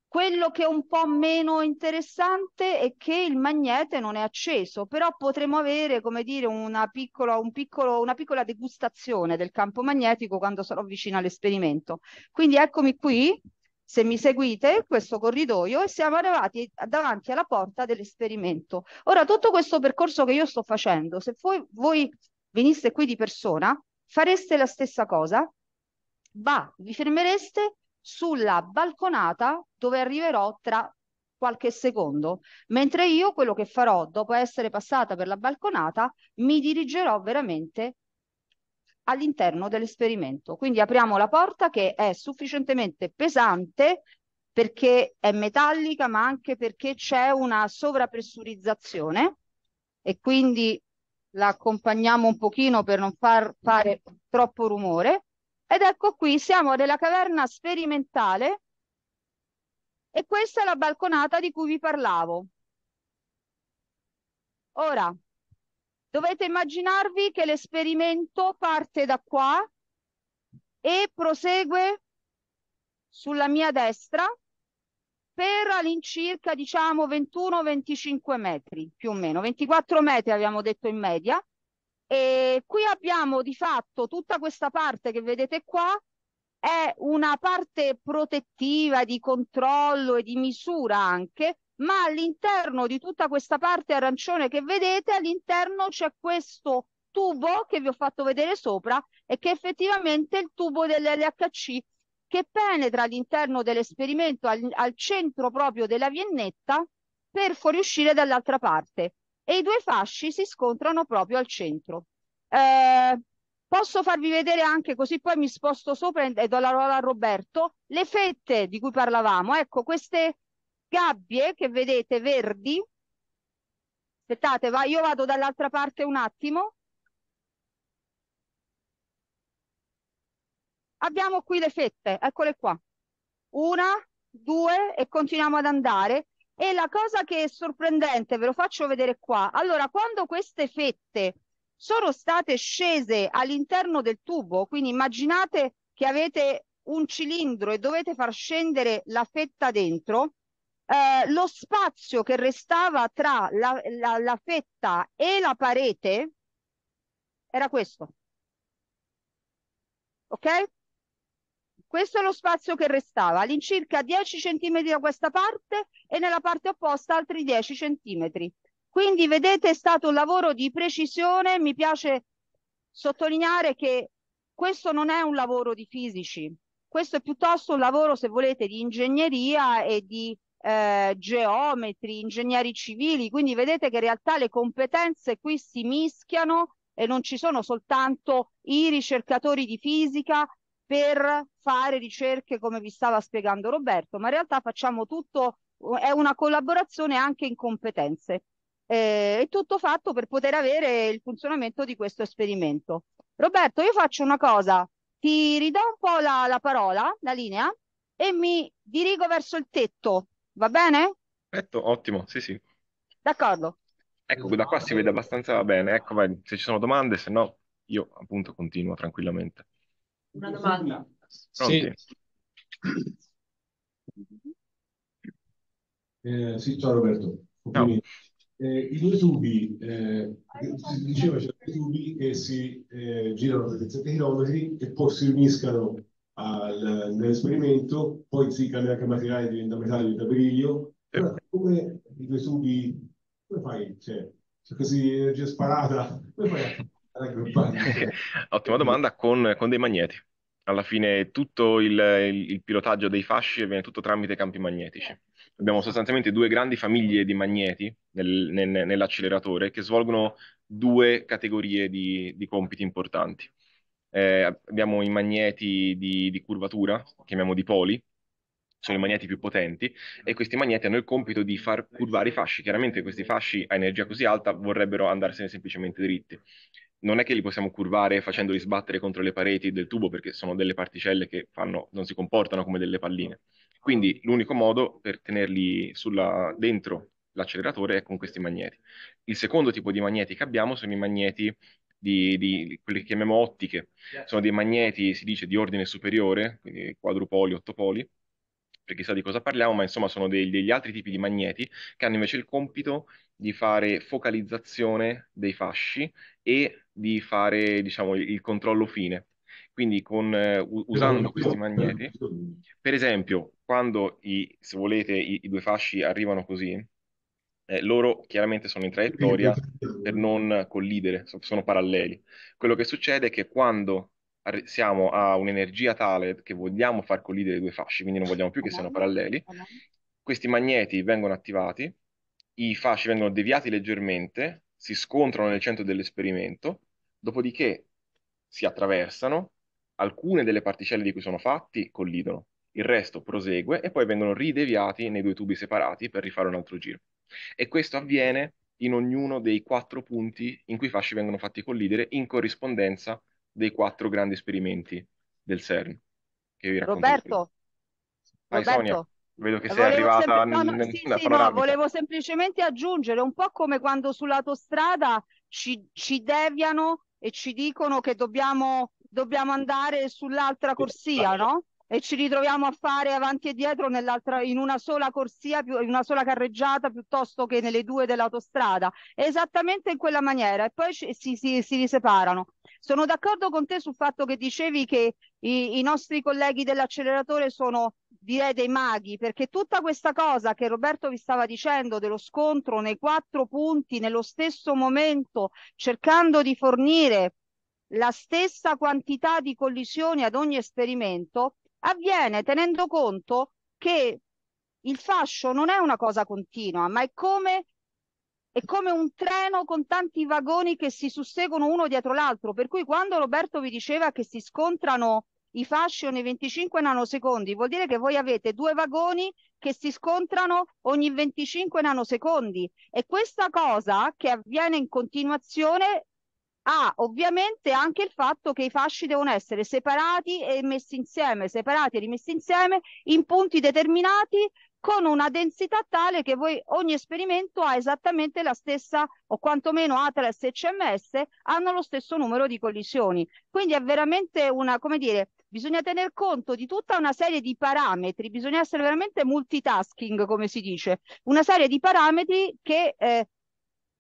quello che è un po' meno interessante è che il magnete non è acceso, però potremo avere, come dire, una piccola, un piccolo, una piccola degustazione del campo magnetico quando sarò vicino all'esperimento. Quindi eccomi qui, se mi seguite, questo corridoio e siamo arrivati davanti alla porta dell'esperimento. Ora, tutto questo percorso che io sto facendo, se voi, voi veniste qui di persona, fareste la stessa cosa, ma vi fermereste sulla balconata dove arriverò tra qualche secondo, mentre io quello che farò dopo essere passata per la balconata mi dirigerò veramente all'interno dell'esperimento. Quindi apriamo la porta che è sufficientemente pesante perché è metallica, ma anche perché c'è una sovrapressurizzazione e quindi la accompagniamo un pochino per non far fare troppo rumore. Ed ecco qui siamo nella caverna sperimentale e questa è la balconata di cui vi parlavo. Ora, Dovete immaginarvi che l'esperimento parte da qua e prosegue sulla mia destra per all'incirca diciamo 21-25 metri più o meno, 24 metri abbiamo detto in media e qui abbiamo di fatto tutta questa parte che vedete qua è una parte protettiva di controllo e di misura anche ma all'interno di tutta questa parte arancione che vedete, all'interno c'è questo tubo che vi ho fatto vedere sopra e che effettivamente è il tubo dell'LHC che penetra all'interno dell'esperimento al, al, centro proprio della viennetta per fuoriuscire dall'altra parte e i due fasci si scontrano proprio al centro. Eh, posso farvi vedere anche così poi mi sposto sopra e do la parola a Roberto le fette di cui parlavamo, ecco queste gabbie che vedete verdi, aspettate, va, io vado dall'altra parte un attimo, abbiamo qui le fette, eccole qua, una, due e continuiamo ad andare e la cosa che è sorprendente, ve lo faccio vedere qua, allora quando queste fette sono state scese all'interno del tubo, quindi immaginate che avete un cilindro e dovete far scendere la fetta dentro, eh, lo spazio che restava tra la, la, la fetta e la parete era questo. Ok? Questo è lo spazio che restava, all'incirca 10 cm da questa parte e nella parte opposta altri 10 cm. Quindi vedete è stato un lavoro di precisione, mi piace sottolineare che questo non è un lavoro di fisici, questo è piuttosto un lavoro, se volete, di ingegneria e di eh, geometri, ingegneri civili, quindi vedete che in realtà le competenze qui si mischiano e non ci sono soltanto i ricercatori di fisica per fare ricerche come vi stava spiegando Roberto, ma in realtà facciamo tutto, è una collaborazione anche in competenze. Eh, è tutto fatto per poter avere il funzionamento di questo esperimento. Roberto, io faccio una cosa, ti ridò un po' la, la parola, la linea, e mi dirigo verso il tetto, Va bene? Perfetto, ottimo, sì, sì. D'accordo. Ecco, da qua si vede abbastanza bene. Ecco, vai, se ci sono domande, se no io appunto continuo tranquillamente. Una domanda. Pronti? Sì. Eh, sì, ciao Roberto. Eh, I due tubi, eh, si diceva c'erano due tubi che si eh, girano per 7 km e poi si uniscano al, nell'esperimento, poi si cambia anche il materiale, diventa metallo, diventa brillo. Allora, eh. come i tuoi tubi, come fai? Cioè, c'è così energia sparata, come fai a raggrappare? Ottima domanda, con, con, dei magneti. Alla fine tutto il, il, il pilotaggio dei fasci avviene tutto tramite campi magnetici. Abbiamo sostanzialmente due grandi famiglie di magneti nel, nel, nell'acceleratore che svolgono due categorie di, di compiti importanti eh, abbiamo i magneti di, di curvatura, chiamiamo di poli, sono i magneti più potenti e questi magneti hanno il compito di far curvare i fasci. Chiaramente questi fasci a energia così alta vorrebbero andarsene semplicemente dritti. Non è che li possiamo curvare facendoli sbattere contro le pareti del tubo perché sono delle particelle che fanno, non si comportano come delle palline. Quindi l'unico modo per tenerli sulla, dentro l'acceleratore è con questi magneti. Il secondo tipo di magneti che abbiamo sono i magneti di, di quelle che chiamiamo ottiche, sono dei magneti, si dice, di ordine superiore, quindi quadrupoli, ottopoli, per sa di cosa parliamo, ma insomma sono dei, degli altri tipi di magneti che hanno invece il compito di fare focalizzazione dei fasci e di fare, diciamo, il, il controllo fine. Quindi con, uh, usando questi magneti, per esempio, quando i, se volete, i, i due fasci arrivano così, eh, loro chiaramente sono in traiettoria per non collidere, sono paralleli. Quello che succede è che quando siamo a un'energia tale che vogliamo far collidere i due fasci, quindi non vogliamo più che siano paralleli, questi magneti vengono attivati, i fasci vengono deviati leggermente, si scontrano nel centro dell'esperimento, dopodiché si attraversano, alcune delle particelle di cui sono fatti collidono, il resto prosegue e poi vengono rideviati nei due tubi separati per rifare un altro giro. E questo avviene in ognuno dei quattro punti in cui i fasci vengono fatti collidere in corrispondenza dei quattro grandi esperimenti del CERN. Roberto, Vai, Roberto. Sonia. Vedo che sei volevo arrivata sempl- no, no, sì, sì, no, volevo semplicemente aggiungere un po' come quando sull'autostrada ci, ci deviano e ci dicono che dobbiamo, dobbiamo andare sull'altra corsia, no? e ci ritroviamo a fare avanti e dietro in una sola corsia, in una sola carreggiata piuttosto che nelle due dell'autostrada, esattamente in quella maniera e poi ci, si, si, si riseparano. Sono d'accordo con te sul fatto che dicevi che i, i nostri colleghi dell'acceleratore sono direi dei maghi, perché tutta questa cosa che Roberto vi stava dicendo dello scontro nei quattro punti nello stesso momento, cercando di fornire la stessa quantità di collisioni ad ogni esperimento, avviene tenendo conto che il fascio non è una cosa continua, ma è come, è come un treno con tanti vagoni che si susseguono uno dietro l'altro. Per cui quando Roberto vi diceva che si scontrano i fasci ogni 25 nanosecondi, vuol dire che voi avete due vagoni che si scontrano ogni 25 nanosecondi e questa cosa che avviene in continuazione ha ah, ovviamente anche il fatto che i fasci devono essere separati e messi insieme, separati e rimessi insieme in punti determinati con una densità tale che voi, ogni esperimento ha esattamente la stessa, o quantomeno Atlas e CMS hanno lo stesso numero di collisioni. Quindi è veramente una, come dire, bisogna tener conto di tutta una serie di parametri, bisogna essere veramente multitasking, come si dice, una serie di parametri che eh,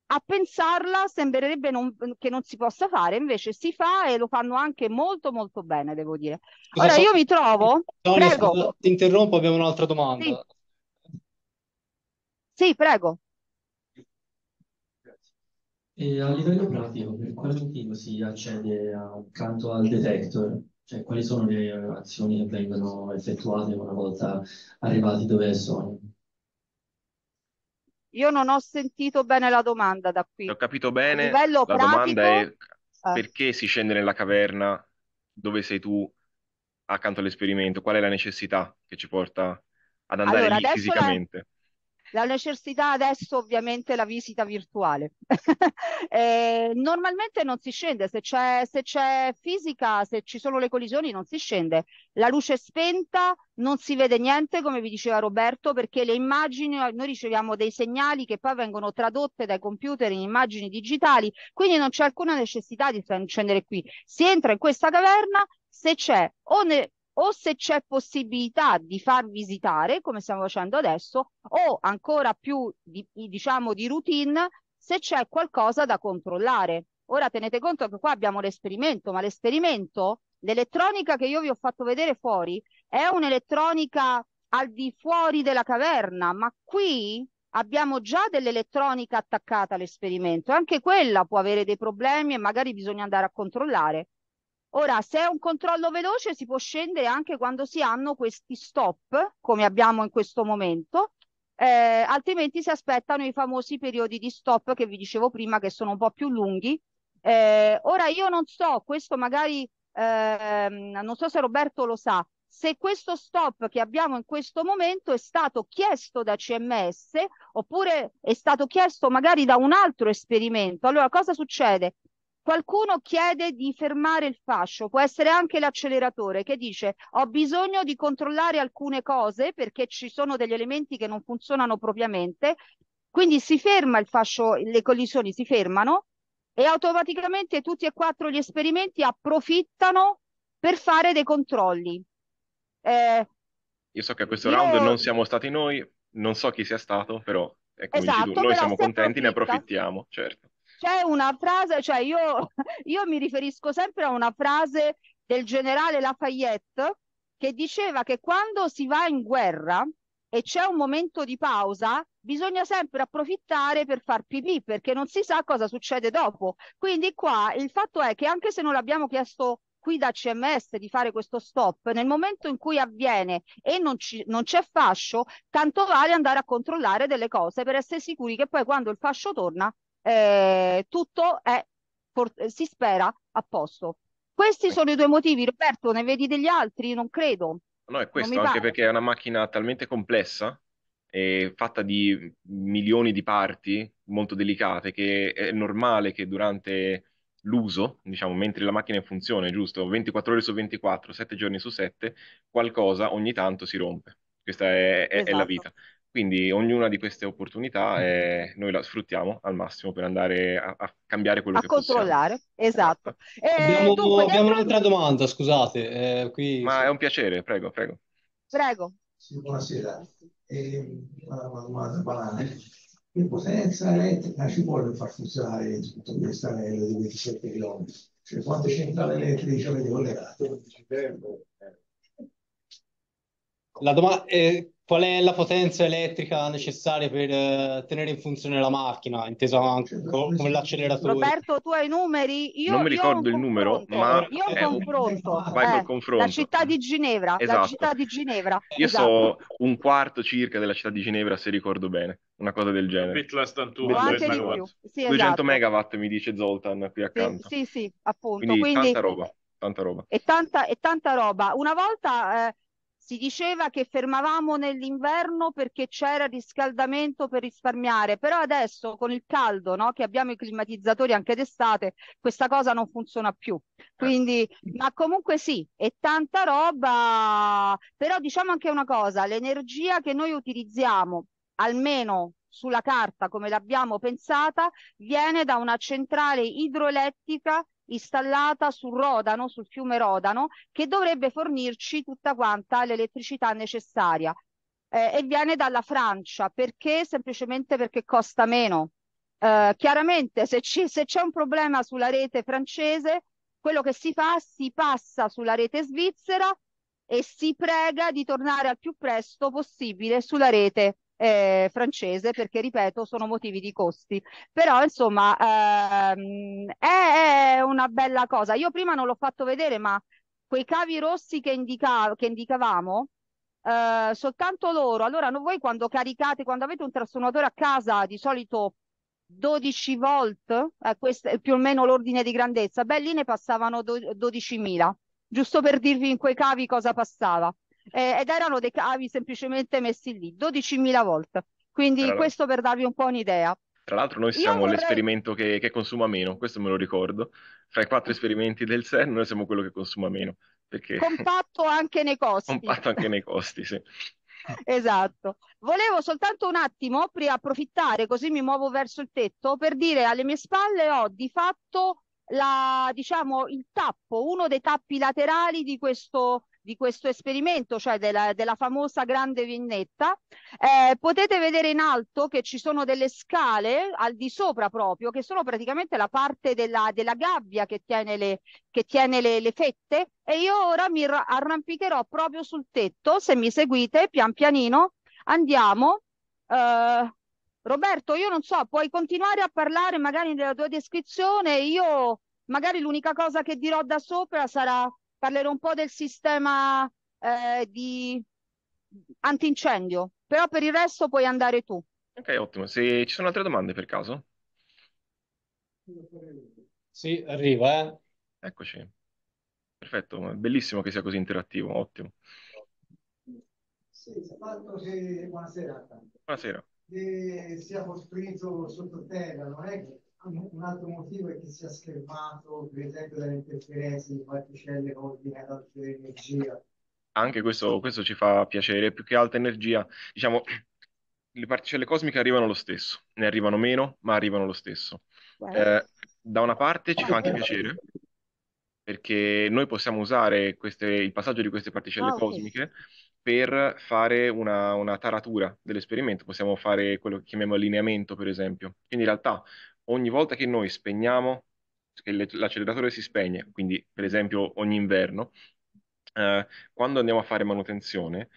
a pensarla sembrerebbe non, che non si possa fare, invece si fa e lo fanno anche molto molto bene, devo dire. Scusa, Ora so... io mi trovo... Antonio, prego. ti interrompo, abbiamo un'altra domanda. Sì, sì prego. E a livello pratico, per quale motivo si accede accanto al detector? Cioè, quali sono le azioni che vengono effettuate una volta arrivati dove sono? Io non ho sentito bene la domanda da qui. Ho capito bene, la pratico, domanda è eh. perché si scende nella caverna dove sei tu accanto all'esperimento? Qual è la necessità che ci porta ad andare allora, lì fisicamente? La... La necessità adesso ovviamente è la visita virtuale. eh, normalmente non si scende, se c'è, se c'è fisica, se ci sono le collisioni non si scende. La luce è spenta, non si vede niente, come vi diceva Roberto, perché le immagini, noi riceviamo dei segnali che poi vengono tradotte dai computer in immagini digitali, quindi non c'è alcuna necessità di scendere qui. Si entra in questa caverna se c'è o ne o se c'è possibilità di far visitare, come stiamo facendo adesso, o ancora più di, diciamo di routine, se c'è qualcosa da controllare. Ora tenete conto che qua abbiamo l'esperimento, ma l'esperimento, l'elettronica che io vi ho fatto vedere fuori, è un'elettronica al di fuori della caverna, ma qui abbiamo già dell'elettronica attaccata all'esperimento, anche quella può avere dei problemi e magari bisogna andare a controllare. Ora, se è un controllo veloce, si può scendere anche quando si hanno questi stop, come abbiamo in questo momento, eh, altrimenti si aspettano i famosi periodi di stop che vi dicevo prima, che sono un po' più lunghi. Eh, ora, io non so, questo magari, eh, non so se Roberto lo sa, se questo stop che abbiamo in questo momento è stato chiesto da CMS oppure è stato chiesto magari da un altro esperimento. Allora cosa succede? Qualcuno chiede di fermare il fascio, può essere anche l'acceleratore che dice ho bisogno di controllare alcune cose perché ci sono degli elementi che non funzionano propriamente, quindi si ferma il fascio, le collisioni si fermano e automaticamente tutti e quattro gli esperimenti approfittano per fare dei controlli. Eh, io so che a questo io... round non siamo stati noi, non so chi sia stato, però esatto, noi però siamo contenti, approfitta. ne approfittiamo, certo c'è una frase, cioè io, io mi riferisco sempre a una frase del generale Lafayette che diceva che quando si va in guerra e c'è un momento di pausa, bisogna sempre approfittare per far pipì perché non si sa cosa succede dopo. Quindi qua il fatto è che anche se non l'abbiamo chiesto qui da CMS di fare questo stop, nel momento in cui avviene e non, ci, non c'è fascio, tanto vale andare a controllare delle cose per essere sicuri che poi quando il fascio torna eh, tutto è, si spera, a posto. Questi sono i due motivi, Roberto, ne vedi degli altri? Non credo. No, è questo, anche perché è una macchina talmente complessa e fatta di milioni di parti molto delicate che è normale che durante l'uso, diciamo, mentre la macchina è in funzione, giusto? 24 ore su 24, 7 giorni su 7, qualcosa ogni tanto si rompe. Questa è, è, esatto. è la esatto. vita. Quindi ognuna di queste opportunità mm. eh, noi la sfruttiamo al massimo per andare a, a cambiare quello a che controllare, possiamo. esatto. Eh, abbiamo, dunque, abbiamo dentro... un'altra domanda, scusate. Eh, qui... Ma è un piacere, prego, prego. Prego. Sì, buonasera. Eh, una domanda banale. Che potenza elettrica ci vuole far funzionare tutto questo anello di 27 km? Cioè quante centrali elettriche avete collegato? La domanda... Eh Qual è la potenza elettrica necessaria per eh, tenere in funzione la macchina, intesa anche co- come l'acceleratore? Roberto, tu hai i numeri? Io, non mi ricordo il numero, ma... Io eh, confronto. Vai eh, col confronto. La città di Ginevra. Esatto. Città di Ginevra. Io esatto. so un quarto circa della città di Ginevra, se ricordo bene. Una cosa del genere. Bitless Tantur. No, anche di più. Sì, 200 esatto. megawatt, mi dice Zoltan qui accanto. Sì, sì, sì appunto. Quindi, Quindi... tanta roba. Tanta roba. E tanta, e tanta roba. Una volta... Eh, si diceva che fermavamo nell'inverno perché c'era riscaldamento per risparmiare, però adesso con il caldo no, che abbiamo i climatizzatori anche d'estate, questa cosa non funziona più. Quindi, ma comunque sì, è tanta roba, però diciamo anche una cosa, l'energia che noi utilizziamo, almeno sulla carta come l'abbiamo pensata, viene da una centrale idroelettrica installata sul Rodano, sul fiume Rodano, che dovrebbe fornirci tutta quanta l'elettricità necessaria. Eh, e viene dalla Francia perché semplicemente perché costa meno. Eh, chiaramente se, ci, se c'è un problema sulla rete francese, quello che si fa si passa sulla rete svizzera e si prega di tornare al più presto possibile sulla rete eh, francese perché, ripeto, sono motivi di costi. Però, insomma, ehm, è, una bella cosa. Io prima non l'ho fatto vedere, ma quei cavi rossi che, indica, che indicavamo, eh, soltanto loro. Allora, non voi quando caricate, quando avete un trasformatore a casa, di solito 12 volt, eh, questo è più o meno l'ordine di grandezza, beh lì ne passavano 12.000, giusto per dirvi in quei cavi cosa passava eh, ed erano dei cavi semplicemente messi lì 12.000 volte. Quindi Tra questo per darvi un po' un'idea. Tra l'altro noi siamo vorrei... l'esperimento che, che, consuma meno, questo me lo ricordo. Fra i quattro esperimenti del CERN noi siamo quello che consuma meno. Perché... Compatto anche nei costi. Compatto anche nei costi, sì. esatto. Volevo soltanto un attimo approfittare, così mi muovo verso il tetto, per dire alle mie spalle ho di fatto la, diciamo, il tappo, uno dei tappi laterali di questo di questo esperimento, cioè della, della famosa grande vignetta, eh, potete vedere in alto che ci sono delle scale al di sopra proprio, che sono praticamente la parte della, della gabbia che tiene, le, che tiene le, le fette e io ora mi arrampicherò proprio sul tetto, se mi seguite pian pianino andiamo. Eh, Roberto, io non so, puoi continuare a parlare magari della tua descrizione, io magari l'unica cosa che dirò da sopra sarà parlerò un po' del sistema eh, di antincendio, però per il resto puoi andare tu. Ok, ottimo. Se ci sono altre domande per caso? Sì, arriva, eh. Eccoci. Perfetto, bellissimo che sia così interattivo, ottimo. Sì, fatto che... Buonasera. Buonasera. Che eh, siamo sprinto sottoterra, non è che un altro motivo è che si è schermato, per esempio, dalle interferenze di particelle ordine ad alta energia. Anche questo, questo, ci fa piacere, più che alta energia, diciamo, le particelle cosmiche arrivano lo stesso, ne arrivano meno, ma arrivano lo stesso. Eh, da una parte ci fa anche piacere, perché noi possiamo usare queste, il passaggio di queste particelle oh, okay. cosmiche per fare una, una, taratura dell'esperimento, possiamo fare quello che chiamiamo allineamento, per esempio. Quindi in realtà ogni volta che noi spegniamo, che l'acceleratore si spegne, quindi per esempio ogni inverno, eh, quando andiamo a fare manutenzione,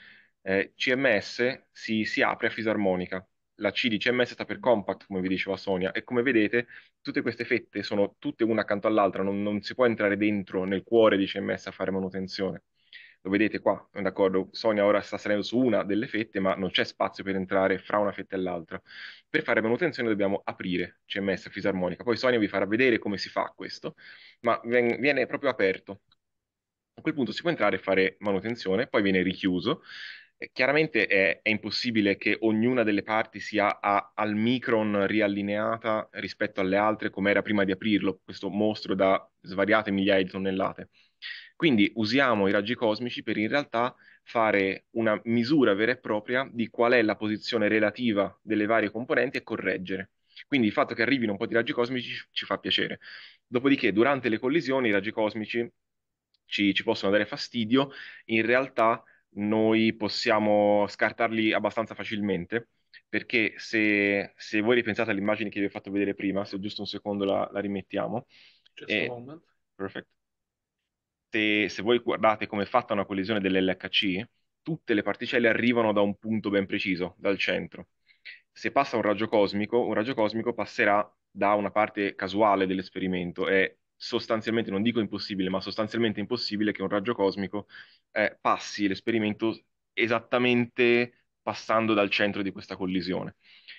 eh, CMS si, si apre a fisarmonica. La C di CMS sta per compact, come vi diceva Sonia, e come vedete tutte queste fette sono tutte una accanto all'altra, non, non si può entrare dentro nel cuore di CMS a fare manutenzione. Lo vedete qua, d'accordo? Sonia ora sta salendo su una delle fette, ma non c'è spazio per entrare fra una fetta e l'altra. Per fare manutenzione dobbiamo aprire CMS fisarmonica. Poi Sonia vi farà vedere come si fa questo, ma viene proprio aperto. A quel punto si può entrare e fare manutenzione, poi viene richiuso chiaramente è, è, impossibile che ognuna delle parti sia a, al micron riallineata rispetto alle altre come era prima di aprirlo, questo mostro da svariate migliaia di tonnellate. Quindi usiamo i raggi cosmici per in realtà fare una misura vera e propria di qual è la posizione relativa delle varie componenti e correggere. Quindi il fatto che arrivino un po' di raggi cosmici ci fa piacere. Dopodiché, durante le collisioni, i raggi cosmici ci, ci possono dare fastidio, in realtà noi possiamo scartarli abbastanza facilmente perché se, se, voi ripensate all'immagine che vi ho fatto vedere prima, se giusto un secondo la, la rimettiamo. Just e... a eh, moment. Perfect tutte, se voi guardate come è fatta una collisione dell'LHC, tutte le particelle arrivano da un punto ben preciso, dal centro. Se passa un raggio cosmico, un raggio cosmico passerà da una parte casuale dell'esperimento. È sostanzialmente, non dico impossibile, ma sostanzialmente impossibile che un raggio cosmico eh, passi l'esperimento esattamente passando dal centro di questa collisione.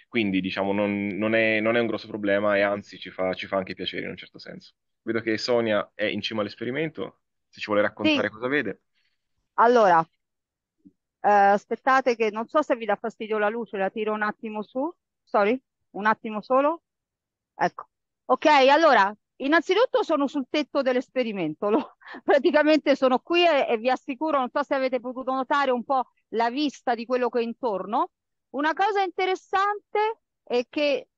Quindi diciamo non, non, è, non è, un grosso problema e anzi ci fa, ci fa anche piacere in un certo senso. Vedo che Sonia è in cima all'esperimento, se ci vuole raccontare Sì. cosa vede. Allora, eh, aspettate che non so se vi dà fastidio la luce, la tiro un attimo su. Sorry, un attimo solo. Ecco. Ok, allora, innanzitutto sono sul tetto dell'esperimento. praticamente sono qui e, e vi assicuro, non so se avete potuto notare un po' la vista di quello che è intorno. Una cosa interessante è che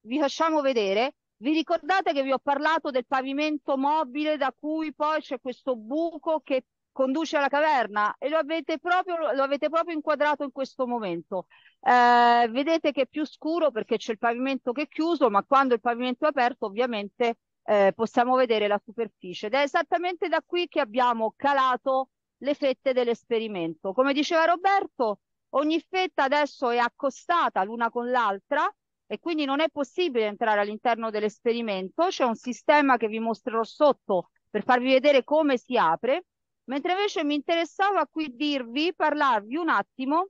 vi facciamo vedere vi ricordate che vi ho parlato del pavimento mobile da cui poi c'è questo buco che conduce alla caverna e lo avete proprio, lo avete proprio inquadrato in questo momento. Eh, vedete che è più scuro perché c'è il pavimento che è chiuso, ma quando il pavimento è aperto ovviamente eh, possiamo vedere la superficie. Ed è esattamente da qui che abbiamo calato le fette dell'esperimento. Come diceva Roberto, ogni fetta adesso è accostata l'una con l'altra e quindi non è possibile entrare all'interno dell'esperimento, c'è un sistema che vi mostrerò sotto per farvi vedere come si apre, mentre invece mi interessava qui dirvi, parlarvi un attimo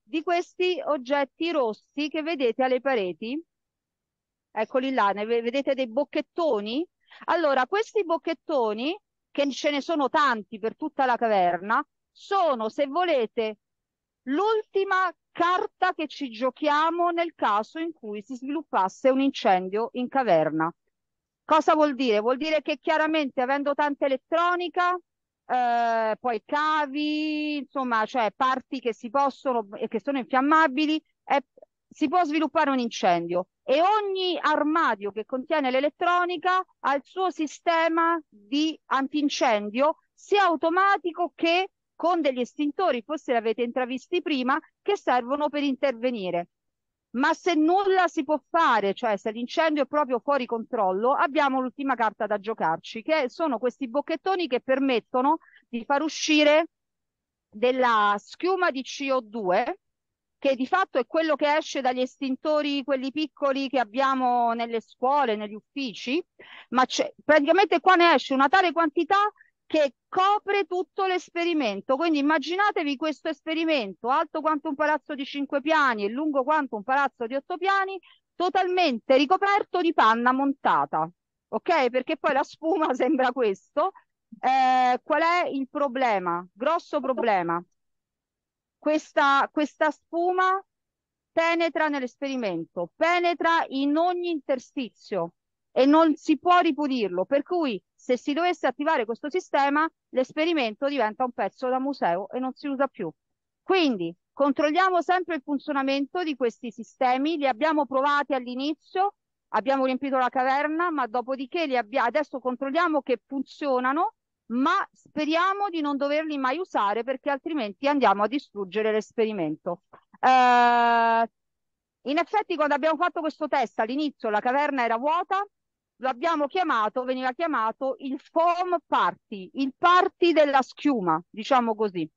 di questi oggetti rossi che vedete alle pareti, eccoli là, ne vedete dei bocchettoni? Allora, questi bocchettoni, che ce ne sono tanti per tutta la caverna, sono, se volete, l'ultima carta che ci giochiamo nel caso in cui si sviluppasse un incendio in caverna. Cosa vuol dire? Vuol dire che chiaramente avendo tanta elettronica, eh, poi cavi, insomma, cioè parti che si possono e che sono infiammabili, è, si può sviluppare un incendio e ogni armadio che contiene l'elettronica ha il suo sistema di antincendio sia automatico che con degli estintori, forse l'avete intravisti prima, che servono per intervenire. Ma se nulla si può fare, cioè se l'incendio è proprio fuori controllo, abbiamo l'ultima carta da giocarci, che sono questi bocchettoni che permettono di far uscire della schiuma di CO2, che di fatto è quello che esce dagli estintori, quelli piccoli che abbiamo nelle scuole, negli uffici, ma praticamente qua ne esce una tale quantità che copre tutto l'esperimento. Quindi immaginatevi questo esperimento, alto quanto un palazzo di 5 piani e lungo quanto un palazzo di 8 piani, totalmente ricoperto di panna montata. Ok? Perché poi la spuma sembra questo. Eh, qual è il problema? Grosso problema. Questa, questa spuma penetra nell'esperimento, penetra in ogni interstizio, e non si può ripulirlo, per cui se si dovesse attivare questo sistema l'esperimento diventa un pezzo da museo e non si usa più. Quindi controlliamo sempre il funzionamento di questi sistemi, li abbiamo provati all'inizio, abbiamo riempito la caverna, ma dopodiché li abbiamo, adesso controlliamo che funzionano, ma speriamo di non doverli mai usare perché altrimenti andiamo a distruggere l'esperimento. Eh, in effetti quando abbiamo fatto questo test all'inizio la caverna era vuota, lo abbiamo chiamato, veniva chiamato il foam party, il party della schiuma, diciamo così.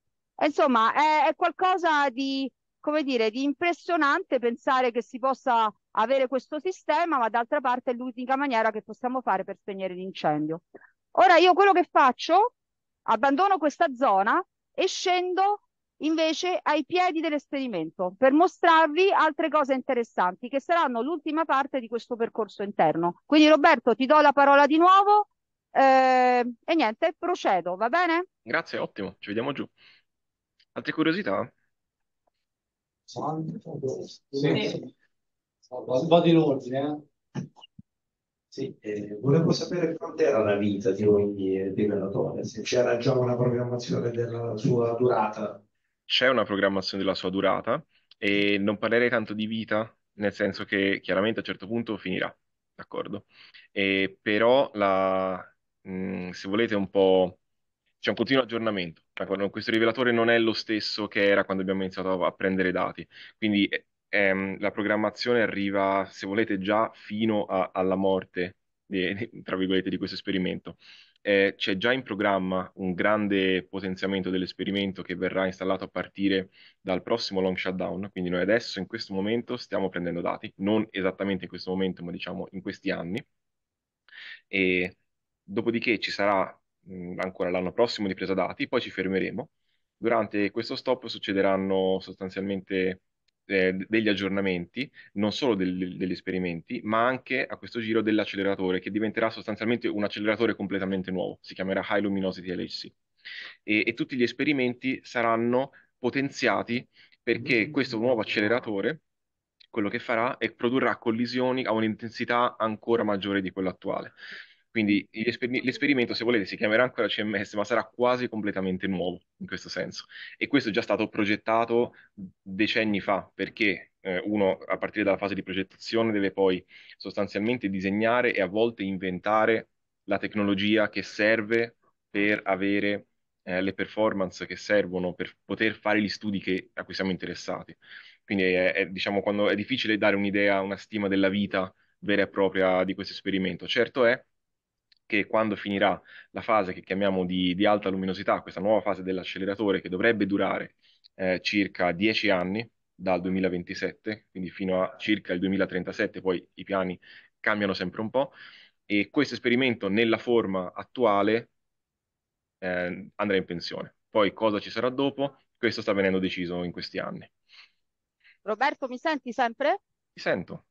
Insomma, è, è qualcosa di, come dire, di impressionante pensare che si possa avere questo sistema, ma d'altra parte è l'unica maniera che possiamo fare per spegnere l'incendio. Ora io quello che faccio, abbandono questa zona e scendo invece ai piedi dell'esperimento per mostrarvi altre cose interessanti che saranno l'ultima parte di questo percorso interno. Quindi Roberto ti do la parola di nuovo eh, e niente, procedo, va bene? Grazie, ottimo, ci vediamo giù. Altre curiosità? Sì. Vado in ordine. Eh. Sì, eh, volevo sapere quant'era la vita di ogni eh, rivelatore, se c'era già una programmazione della sua durata c'è una programmazione della sua durata e mm. non parlerei tanto di vita, nel senso che chiaramente a un certo punto finirà, d'accordo? E però la, mh, mm, se volete un po' c'è un continuo aggiornamento. D'accordo? Questo rivelatore non è lo stesso che era quando abbiamo iniziato a, prendere dati, quindi eh, ehm, la programmazione arriva, se volete, già fino a, alla morte, di, tra virgolette, di questo esperimento eh, c'è già in programma un grande potenziamento dell'esperimento che verrà installato a partire dal prossimo long shutdown, quindi noi adesso in questo momento stiamo prendendo dati, non esattamente in questo momento, ma diciamo in questi anni, e dopodiché ci sarà mh, mm, ancora l'anno prossimo di presa dati, poi ci fermeremo. Durante questo stop succederanno sostanzialmente eh, degli aggiornamenti, non solo del, degli esperimenti, ma anche a questo giro dell'acceleratore, che diventerà sostanzialmente un acceleratore completamente nuovo, si chiamerà High Luminosity LHC. E, e tutti gli esperimenti saranno potenziati perché questo nuovo acceleratore quello che farà è produrrà collisioni a un'intensità ancora maggiore di quella attuale. Quindi l'esper- l'esperimento, se volete, si chiamerà ancora CMS, ma sarà quasi completamente nuovo in questo senso. E questo è già stato progettato decenni fa, perché eh, uno, a partire dalla fase di progettazione, deve poi sostanzialmente disegnare e a volte inventare la tecnologia che serve per avere eh, le performance che servono per poter fare gli studi che, a cui siamo interessati. Quindi è, è, diciamo, quando è difficile dare un'idea, una stima della vita vera e propria di questo esperimento. Certo è che quando finirà la fase che chiamiamo di, di alta luminosità, questa nuova fase dell'acceleratore che dovrebbe durare eh, circa 10 anni dal 2027, quindi fino a circa il 2037, poi i piani cambiano sempre un po', e questo esperimento nella forma attuale eh, andrà in pensione. Poi cosa ci sarà dopo? Questo sta venendo deciso in questi anni. Roberto, mi senti sempre? Ti sento.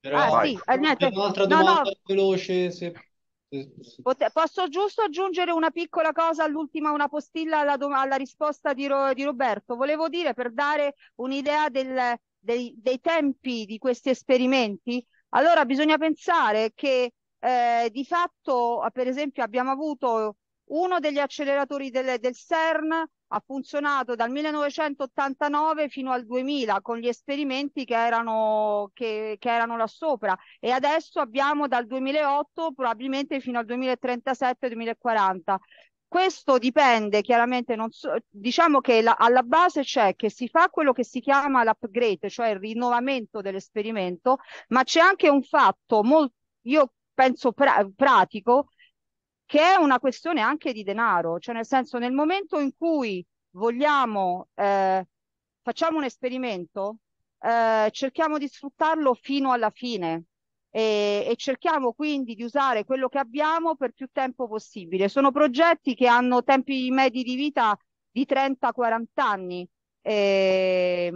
Però, ah, sì, eh, niente. Un'altra domanda no, no. veloce, se Pot- posso giusto aggiungere una piccola cosa all'ultima, una postilla alla, do- alla risposta di, Ro- di, Roberto. Volevo dire per dare un'idea del, dei, dei, tempi di questi esperimenti, allora bisogna pensare che eh, di fatto, per esempio, abbiamo avuto uno degli acceleratori del, del CERN, ha funzionato dal 1989 fino al 2000 con gli esperimenti che erano, che, che erano là sopra e adesso abbiamo dal 2008 probabilmente fino al 2037-2040. Questo dipende chiaramente, non so, diciamo che la, alla base c'è che si fa quello che si chiama l'upgrade, cioè il rinnovamento dell'esperimento, ma c'è anche un fatto molto, io penso pra- pratico, che è una questione anche di denaro, cioè nel senso nel momento in cui vogliamo, eh, facciamo un esperimento, eh, cerchiamo di sfruttarlo fino alla fine e, e cerchiamo quindi di usare quello che abbiamo per più tempo possibile. Sono progetti che hanno tempi medi di vita di 30-40 anni, eh,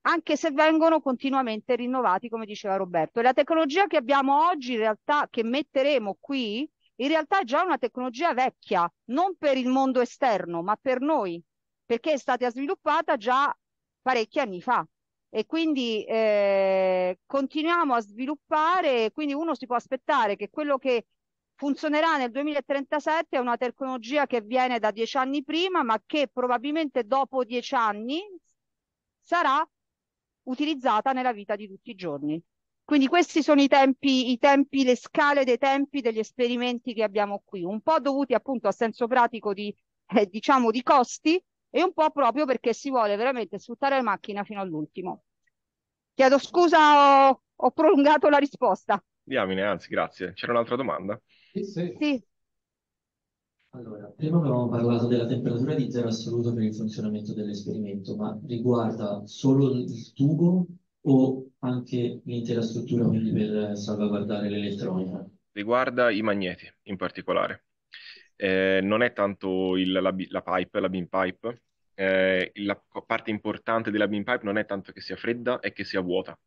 anche se vengono continuamente rinnovati, come diceva Roberto. la tecnologia che abbiamo oggi, in realtà, che metteremo qui, in realtà è già una tecnologia vecchia, non per il mondo esterno, ma per noi, perché è stata sviluppata già parecchi anni fa. E quindi eh, continuiamo a sviluppare, quindi uno si può aspettare che quello che funzionerà nel 2037 è una tecnologia che viene da dieci anni prima, ma che probabilmente dopo dieci anni sarà utilizzata nella vita di tutti i giorni. Quindi questi sono i tempi, i tempi, le scale dei tempi degli esperimenti che abbiamo qui, un po' dovuti appunto a senso pratico di, eh, diciamo di costi e un po' proprio perché si vuole veramente sfruttare la macchina fino all'ultimo. Chiedo scusa, ho, ho prolungato la risposta. Diamine, anzi, grazie. C'era un'altra domanda? Sì, sì. sì. Allora, prima avevamo parlato della temperatura di zero assoluto per il funzionamento dell'esperimento, ma riguarda solo il tubo o anche l'intera struttura quindi per salvaguardare l'elettronica? Riguarda i magneti in particolare. Eh, non è tanto il, la, la, pipe, la beam pipe. Eh, la parte importante della beam pipe non è tanto che sia fredda, è che sia vuota.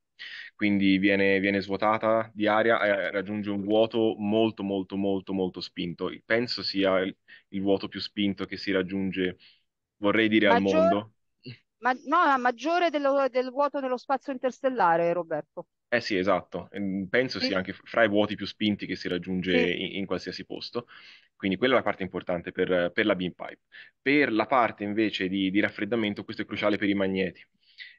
Quindi viene, viene svuotata di aria e eh, raggiunge un vuoto molto, molto, molto, molto spinto. Penso sia il, il vuoto più spinto che si raggiunge, vorrei dire, Maggior... al mondo ma, no, maggiore dello, del vuoto nello spazio interstellare, Roberto. Eh sì, esatto, ehm, penso sì. sia anche fra i vuoti più spinti che si raggiunge sì. in, in, qualsiasi posto, quindi quella è la parte importante per, per la beam pipe. Per la parte invece di, di, raffreddamento questo è cruciale per i magneti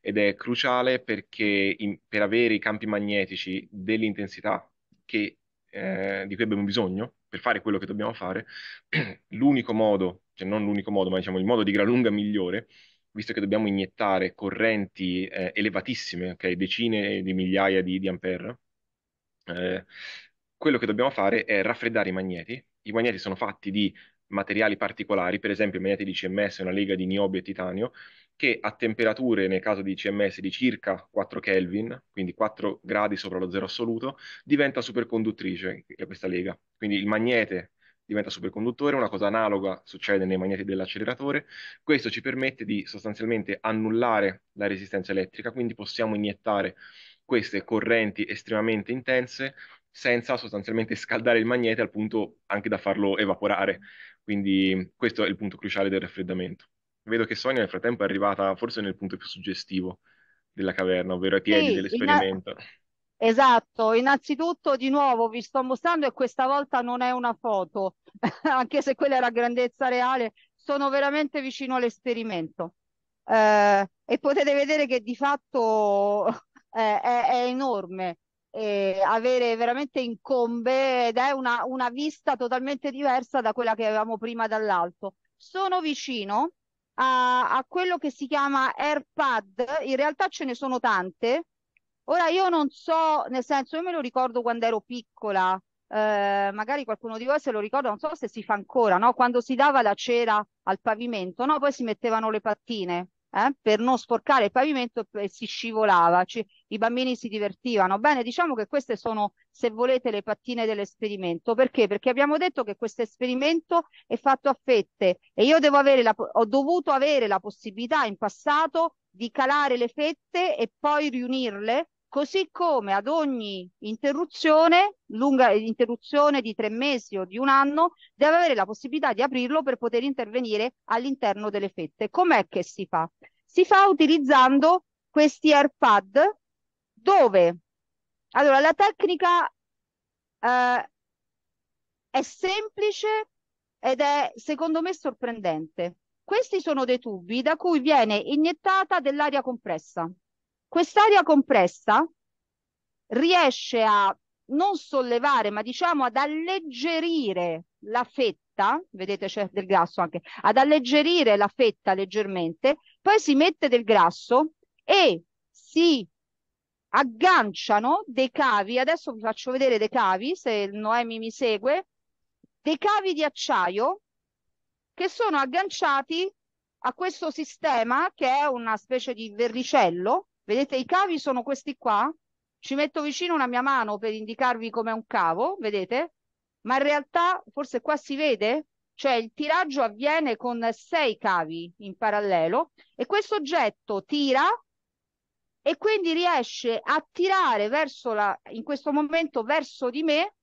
ed è cruciale perché in, per avere i campi magnetici dell'intensità che, eh, di cui abbiamo bisogno per fare quello che dobbiamo fare, l'unico modo, cioè non l'unico modo, ma diciamo il modo di gran lunga migliore visto che dobbiamo iniettare correnti eh, elevatissime, okay, decine di migliaia di, di ampere, eh, quello che dobbiamo fare è raffreddare i magneti. I magneti sono fatti di materiali particolari, per esempio i magneti di CMS è una lega di niobio e titanio, che a temperature, nel caso di CMS, di circa 4 Kelvin, quindi 4 gradi sopra lo zero assoluto, diventa superconduttrice eh, questa lega. Quindi il magnete diventa superconduttore, una cosa analoga succede nei magneti dell'acceleratore, questo ci permette di sostanzialmente annullare la resistenza elettrica, quindi possiamo iniettare queste correnti estremamente intense senza sostanzialmente scaldare il magnete al punto anche da farlo evaporare. Quindi questo è il punto cruciale del raffreddamento. Vedo che Sonia nel frattempo è arrivata forse nel punto più suggestivo della caverna, ovvero ai piedi sì, dell'esperimento. In, Esatto, innanzitutto di nuovo vi sto mostrando e questa volta non è una foto, anche se quella era grandezza reale, sono veramente vicino all'esperimento. Eh, e potete vedere che di fatto eh, è, è, enorme eh, avere veramente incombe ed è una, una vista totalmente diversa da quella che avevamo prima dall'alto. Sono vicino a, a quello che si chiama AirPad, in realtà ce ne sono tante Ora io non so, nel senso, io me lo ricordo quando ero piccola, eh, magari qualcuno di voi se lo ricorda, non so se si fa ancora, no? Quando si dava la cera al pavimento, no? Poi si mettevano le pattine. Eh? per non sporcare il pavimento e si scivolava, ci, i bambini si divertivano. Bene, diciamo che queste sono, se volete, le pattine dell'esperimento. Perché? Perché abbiamo detto che questo esperimento è fatto a fette e io devo avere la, ho dovuto avere la possibilità in passato di calare le fette e poi riunirle Così come ad ogni interruzione, lunga eh, interruzione di tre mesi o di un anno, deve avere la possibilità di aprirlo per poter intervenire all'interno delle fette. Com'è che si fa? Si fa utilizzando questi AirPad dove allora la tecnica eh, è semplice ed è secondo me sorprendente. Questi sono dei tubi da cui viene iniettata dell'aria compressa quest'aria compressa riesce a non sollevare, ma diciamo ad alleggerire la fetta, vedete c'è del grasso anche, ad alleggerire la fetta leggermente, poi si mette del grasso e si agganciano dei cavi, adesso vi faccio vedere dei cavi, se Noemi mi segue, dei cavi di acciaio che sono agganciati a questo sistema che è una specie di verricello Vedete i cavi sono questi qua? Ci metto vicino una mia mano per indicarvi come è un cavo, vedete? Ma in realtà, forse qua si vede, cioè il tiraggio avviene con sei cavi in parallelo e questo oggetto tira e quindi riesce a tirare verso la, in questo momento verso di me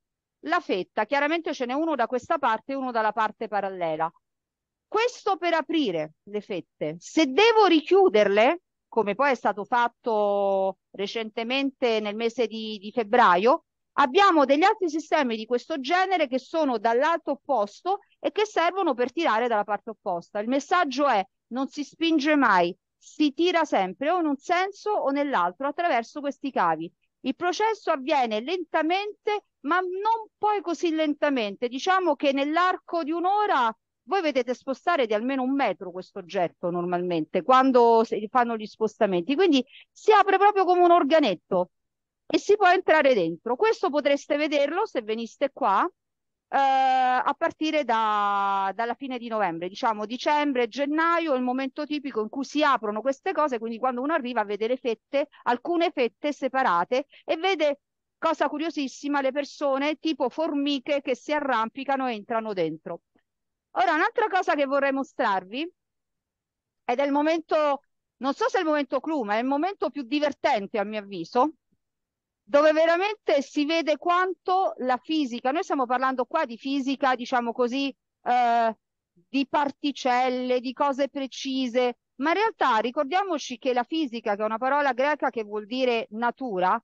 la fetta. Chiaramente ce n'è uno da questa parte e uno dalla parte parallela. Questo per aprire le fette. Se devo richiuderle, come poi è stato fatto recentemente nel mese di, di febbraio, abbiamo degli altri sistemi di questo genere che sono dall'alto opposto e che servono per tirare dalla parte opposta. Il messaggio è non si spinge mai, si tira sempre o in un senso o nell'altro attraverso questi cavi. Il processo avviene lentamente, ma non poi così lentamente. Diciamo che nell'arco di un'ora voi vedete spostare di almeno un metro questo oggetto normalmente quando fanno gli spostamenti, quindi si apre proprio come un organetto e si può entrare dentro. Questo potreste vederlo se veniste qua eh, a partire da, dalla fine di novembre, diciamo dicembre, gennaio, è il momento tipico in cui si aprono queste cose, quindi quando uno arriva vede le fette, alcune fette separate e vede cosa curiosissima, le persone tipo formiche che si arrampicano e entrano dentro. Ora, un'altra cosa che vorrei mostrarvi ed è il momento, non so se è il momento clou, ma è il momento più divertente a mio avviso, dove veramente si vede quanto la fisica, noi stiamo parlando qua di fisica, diciamo così, eh, di particelle, di cose precise, ma in realtà ricordiamoci che la fisica, che è una parola greca che vuol dire natura,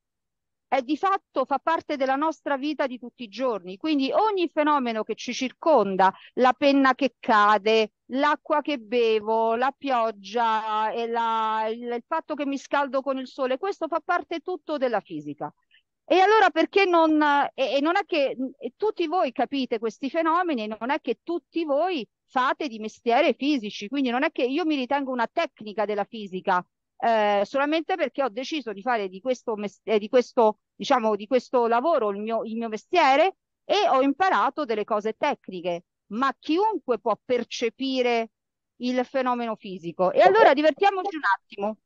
è di fatto fa parte della nostra vita di tutti i giorni. Quindi ogni fenomeno che ci circonda, la penna che cade, l'acqua che bevo, la pioggia, e la, il, il fatto che mi scaldo con il sole, questo fa parte tutto della fisica. E allora perché non, e, e non è che tutti voi capite questi fenomeni, non è che tutti voi fate di mestiere fisici, quindi non è che io mi ritengo una tecnica della fisica, eh, solamente perché ho deciso di fare di questo, eh, di questo, diciamo, di questo lavoro il mio, il mio mestiere e ho imparato delle cose tecniche, ma chiunque può percepire il fenomeno fisico. E allora divertiamoci un attimo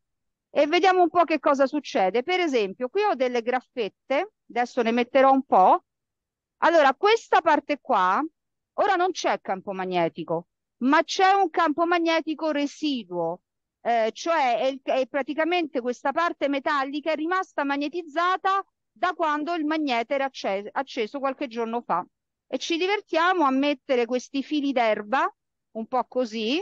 e vediamo un po' che cosa succede. Per esempio, qui ho delle graffette, adesso ne metterò un po'. Allora, questa parte qua, ora non c'è campo magnetico, ma c'è un campo magnetico residuo eh, cioè è, è praticamente questa parte metallica è rimasta magnetizzata da quando il magnete era acceso, acceso qualche giorno fa e ci divertiamo a mettere questi fili d'erba un po' così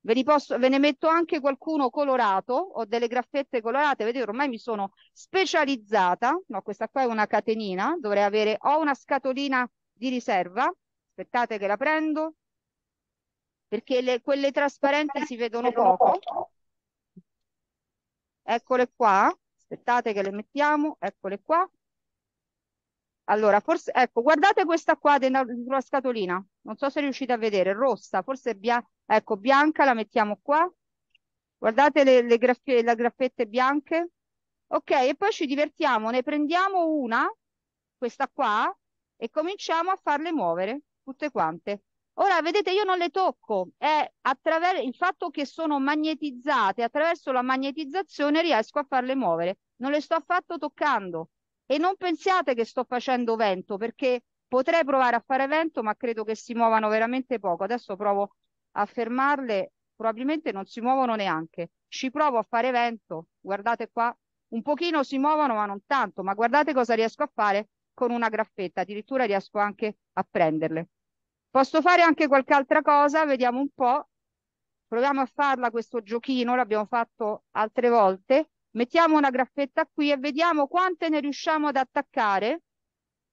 Ve, posso, ve, ne metto anche qualcuno colorato, ho delle graffette colorate, vedete ormai mi sono specializzata, no questa qua è una catenina, dovrei avere, ho una scatolina di riserva, aspettate che la prendo, perché le, quelle trasparenti si vedono poco. Eccole qua, aspettate che le mettiamo, eccole qua. Allora, forse, ecco, guardate questa qua sulla scatolina, non so se riuscite a vedere, rossa, forse bianca, ecco, bianca la mettiamo qua. Guardate le, le, graffie, le graffette bianche. Ok, e poi ci divertiamo, ne prendiamo una, questa qua, e cominciamo a farle muovere tutte quante. Ora, vedete, io non le tocco, è attraverso il fatto che sono magnetizzate, attraverso la magnetizzazione riesco a farle muovere, non le sto affatto toccando. E non pensiate che sto facendo vento, perché potrei provare a fare vento, ma credo che si muovano veramente poco. Adesso provo a fermarle, probabilmente non si muovono neanche. Ci provo a fare vento, guardate qua, un pochino si muovono, ma non tanto, ma guardate cosa riesco a fare con una graffetta, addirittura riesco anche a prenderle. Posso fare anche qualche altra cosa? Vediamo un po'. Proviamo a farla questo giochino, l'abbiamo fatto altre volte. Mettiamo una graffetta qui e vediamo quante ne riusciamo ad attaccare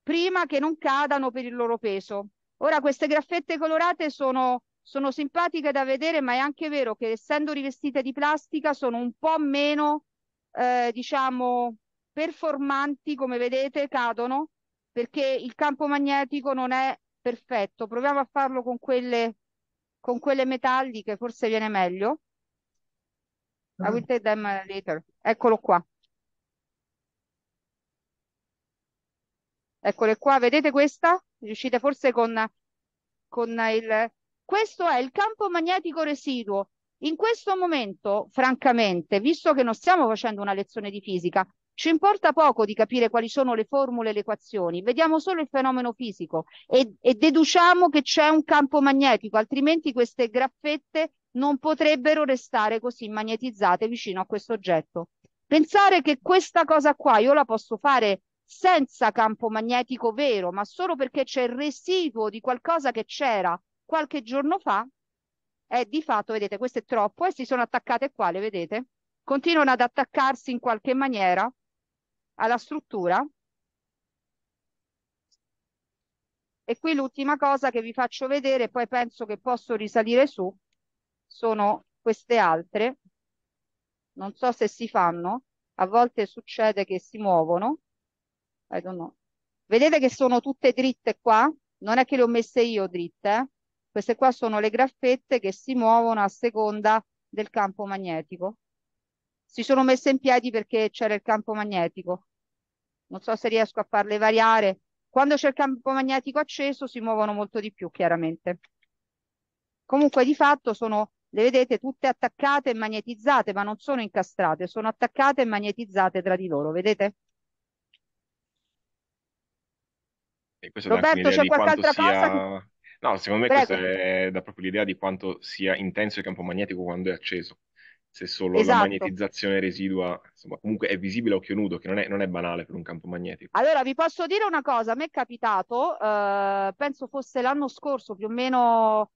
prima che non cadano per il loro peso. Ora queste graffette colorate sono, sono simpatiche da vedere, ma è anche vero che essendo rivestite di plastica sono un po' meno, eh, diciamo, performanti, come vedete, cadono perché il campo magnetico non è perfetto, proviamo a farlo con quelle, con quelle metalliche, forse viene meglio. I mm. will take them uh, later. Eccolo qua. Eccole qua, vedete questa? Riuscite forse con, con il... Questo è il campo magnetico residuo. In questo momento, francamente, visto che non stiamo facendo una lezione di fisica, ci importa poco di capire quali sono le formule e le equazioni, vediamo solo il fenomeno fisico e, e deduciamo che c'è un campo magnetico, altrimenti queste graffette non potrebbero restare così magnetizzate vicino a questo oggetto. Pensare che questa cosa qua io la posso fare senza campo magnetico vero, ma solo perché c'è il residuo di qualcosa che c'era qualche giorno fa, è di fatto, vedete, questo è troppo e si sono attaccate qua, le vedete? Continuano ad attaccarsi in qualche maniera alla struttura. E qui l'ultima cosa che vi faccio vedere, poi penso che posso risalire su, sono queste altre. Non so se si fanno, a volte succede che si muovono. Vedete che sono tutte dritte qua? Non è che le ho messe io dritte, eh? queste qua sono le graffette che si muovono a seconda del campo magnetico si sono messe in piedi perché c'era il campo magnetico. Non so se riesco a farle variare. Quando c'è il campo magnetico acceso si muovono molto di più, chiaramente. Comunque di fatto sono, le vedete, tutte attaccate e magnetizzate, ma non sono incastrate, sono attaccate e magnetizzate tra di loro, vedete? E Roberto, c'è qualche altra sia... cosa? No, secondo me Prego. questa è da proprio l'idea di quanto sia intenso il campo magnetico quando è acceso se solo esatto. la magnetizzazione residua, insomma, comunque è visibile a occhio nudo, che non è, non è, banale per un campo magnetico. Allora, vi posso dire una cosa, a me è capitato, eh, penso fosse l'anno scorso, più o meno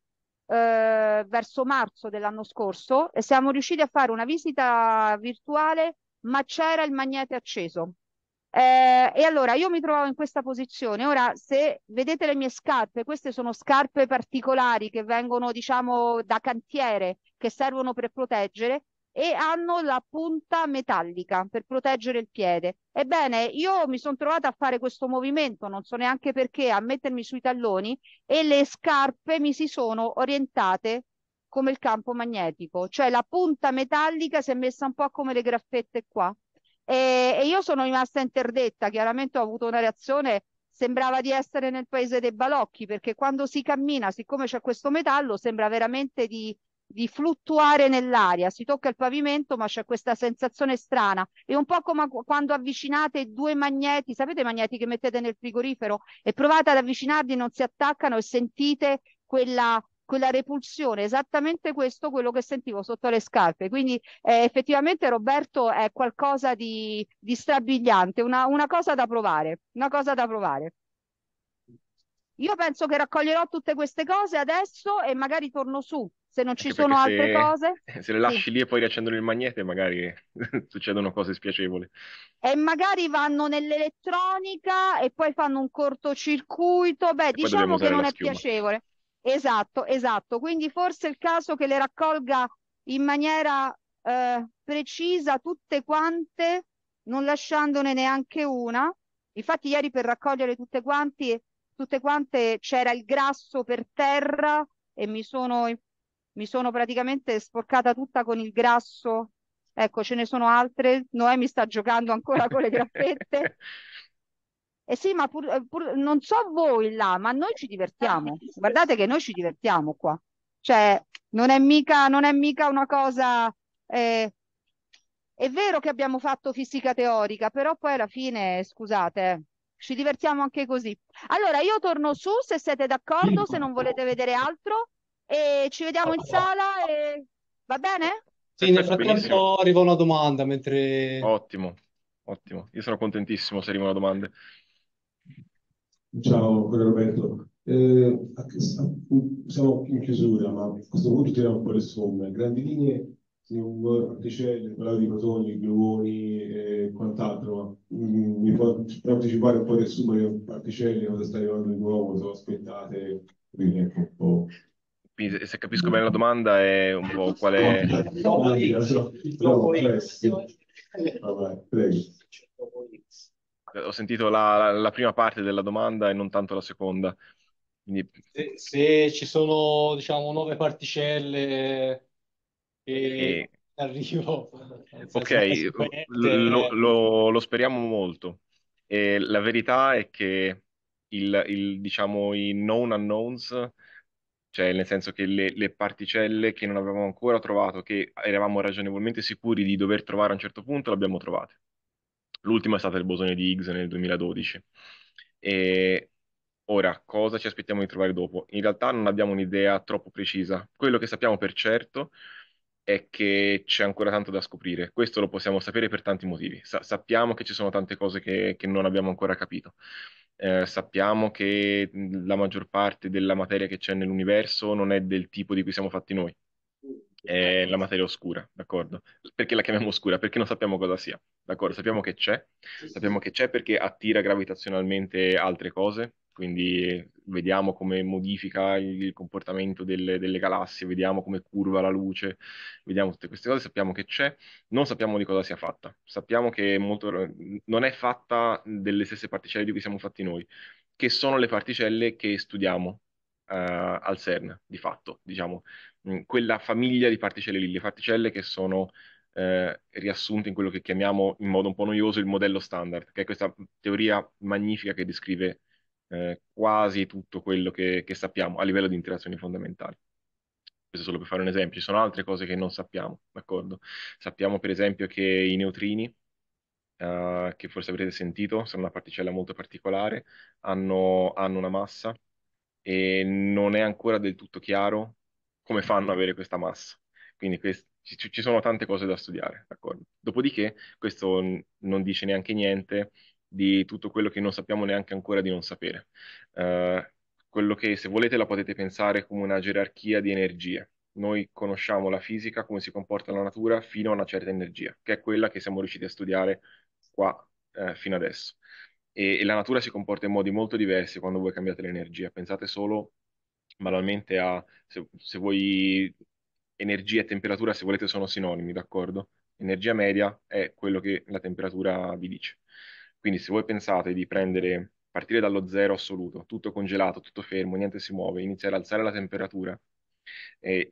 eh, verso marzo dell'anno scorso, e siamo riusciti a fare una visita virtuale, ma c'era il magnete acceso. Eh, e allora io mi trovavo in questa posizione. Ora, se vedete le mie scarpe, queste sono scarpe particolari che vengono, diciamo, da cantiere che servono per proteggere e hanno la punta metallica per proteggere il piede. Ebbene, io mi sono trovata a fare questo movimento, non so neanche perché, a mettermi sui talloni e le scarpe mi si sono orientate come il campo magnetico, cioè la punta metallica si è messa un po' come le graffette qua. E, e io sono rimasta interdetta, chiaramente ho avuto una reazione sembrava di essere nel paese dei balocchi perché quando si cammina, siccome c'è questo metallo, sembra veramente di, di fluttuare nell'aria, si tocca il pavimento ma c'è questa sensazione strana, è un po' come quando avvicinate due magneti, sapete i magneti che mettete nel frigorifero e provate ad avvicinarli, non si attaccano e sentite quella, quella repulsione, esattamente questo quello che sentivo sotto le scarpe, quindi eh, effettivamente Roberto è qualcosa di, di strabigliante, una, una cosa da provare, una cosa da provare. Io penso che raccoglierò tutte queste cose adesso e magari torno su. Se non ci sono altre se, cose. Se le lasci sì. lì e poi riaccendono il magnete, magari succedono cose spiacevoli. E magari vanno nell'elettronica e poi fanno un cortocircuito. Beh, e diciamo che non è piacevole. Esatto, esatto. Quindi forse è il caso che le raccolga in maniera eh, precisa tutte quante, non lasciandone neanche una. Infatti, ieri per raccogliere tutte quante tutte quante c'era il grasso per terra e mi sono, mi sono praticamente sporcata tutta con il grasso. Ecco, ce ne sono altre. Noemi sta giocando ancora con le graffette. Eh sì, ma pur, eh, pur, non so voi là, ma noi ci divertiamo. Guardate che noi ci divertiamo qua. Cioè, non è mica, non è mica una cosa... Eh, è vero che abbiamo fatto fisica teorica, però poi alla fine, scusate, eh, ci divertiamo anche così. Allora, io torno su se siete d'accordo, se non volete vedere altro, e ci vediamo in sala. E... Va bene? Sì, nel frattempo Benissimo. arriva una domanda mentre... Ottimo, ottimo. Io sono contentissimo se arrivano domande. Ciao, Roberto. Eh, siamo in chiusura, ma a questo punto tiriamo un po' le somme. Grandi linee, Sium, Anticelle, parlavo di protoni, gluoni e quant'altro, mi può anticipare un po' il riassunto che particelle cosa sta arrivando di nuovo, sono aspettate, quindi ecco un po'. se capisco bene la domanda è un po' qual è... No, no, no, no, no, prego ho sentito la, la, prima parte della domanda e non tanto la seconda. Quindi... Se, se, ci sono, diciamo, nuove particelle e... Arrivo. Ok, lo, lo, lo, speriamo molto. E la verità è che il, il, diciamo, i known unknowns, cioè nel senso che le, le, particelle che non avevamo ancora trovato, che eravamo ragionevolmente sicuri di dover trovare a un certo punto, le abbiamo trovate. L'ultima è stata il bosone di Higgs nel 2012. E ora, cosa ci aspettiamo di trovare dopo? In realtà non abbiamo un'idea troppo precisa. Quello che sappiamo per certo è è che c'è ancora tanto da scoprire. Questo lo possiamo sapere per tanti motivi. Sa- sappiamo che ci sono tante cose che, che non abbiamo ancora capito. Eh, sappiamo che la maggior parte della materia che c'è nell'universo non è del tipo di cui siamo fatti noi è eh. la materia oscura, d'accordo? Perché la chiamiamo oscura? Perché non sappiamo cosa sia, d'accordo? Sappiamo che c'è, sappiamo che c'è perché attira gravitazionalmente altre cose, quindi vediamo come modifica il comportamento delle, delle, galassie, vediamo come curva la luce, vediamo tutte queste cose, sappiamo che c'è, non sappiamo di cosa sia fatta, sappiamo che molto, non è fatta delle stesse particelle di cui siamo fatti noi, che sono le particelle che studiamo eh, al CERN, di fatto, diciamo, mm, quella famiglia di particelle lì, le particelle che sono eh, riassunte in quello che chiamiamo in modo un po' noioso il modello standard, che è questa teoria magnifica che descrive eh, quasi tutto quello che, che sappiamo a livello di interazioni fondamentali questo solo per fare un esempio, ci sono altre cose che non sappiamo, d'accordo? Sappiamo per esempio che i neutrini, eh, che forse avrete sentito, sono una particella molto particolare, hanno, hanno una massa e non è ancora del tutto chiaro come mm-hmm. fanno ad avere questa massa. Quindi quest- ci-, ci, sono tante cose da studiare, d'accordo? Dopodiché questo n- non dice neanche niente di tutto quello che non sappiamo neanche ancora di non sapere. Uh, quello che se volete la potete pensare come una gerarchia di energie. Noi conosciamo la fisica, come si comporta la natura, fino a una certa energia, che è quella che siamo riusciti a studiare qua eh, fino adesso e, e la natura si comporta in modi molto diversi quando voi cambiate l'energia. Pensate solo banalmente a se, se voi energia e temperatura, se volete, sono sinonimi, d'accordo? Energia media è quello che la temperatura vi dice. Quindi se voi pensate di prendere, partire dallo zero assoluto, tutto congelato, tutto fermo, niente si muove, iniziare ad alzare la temperatura, eh,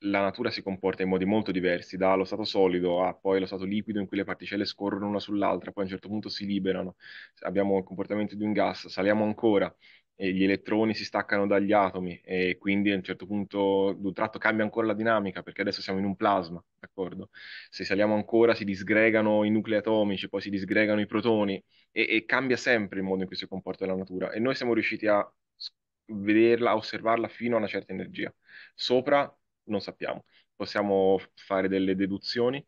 la natura si comporta in modi molto diversi, dallo stato solido a poi lo stato liquido in cui le particelle scorrono una sull'altra, poi a un certo punto si liberano, abbiamo il comportamento di un gas, saliamo ancora, e gli elettroni si staccano dagli atomi e quindi a un certo punto d'un tratto cambia ancora la dinamica perché adesso siamo in un plasma, d'accordo? Se saliamo ancora si disgregano i nuclei atomici, poi si disgregano i protoni e, e cambia sempre il modo in cui si comporta la natura e noi siamo riusciti a vederla, a osservarla fino a una certa energia. Sopra non sappiamo. Possiamo fare delle deduzioni,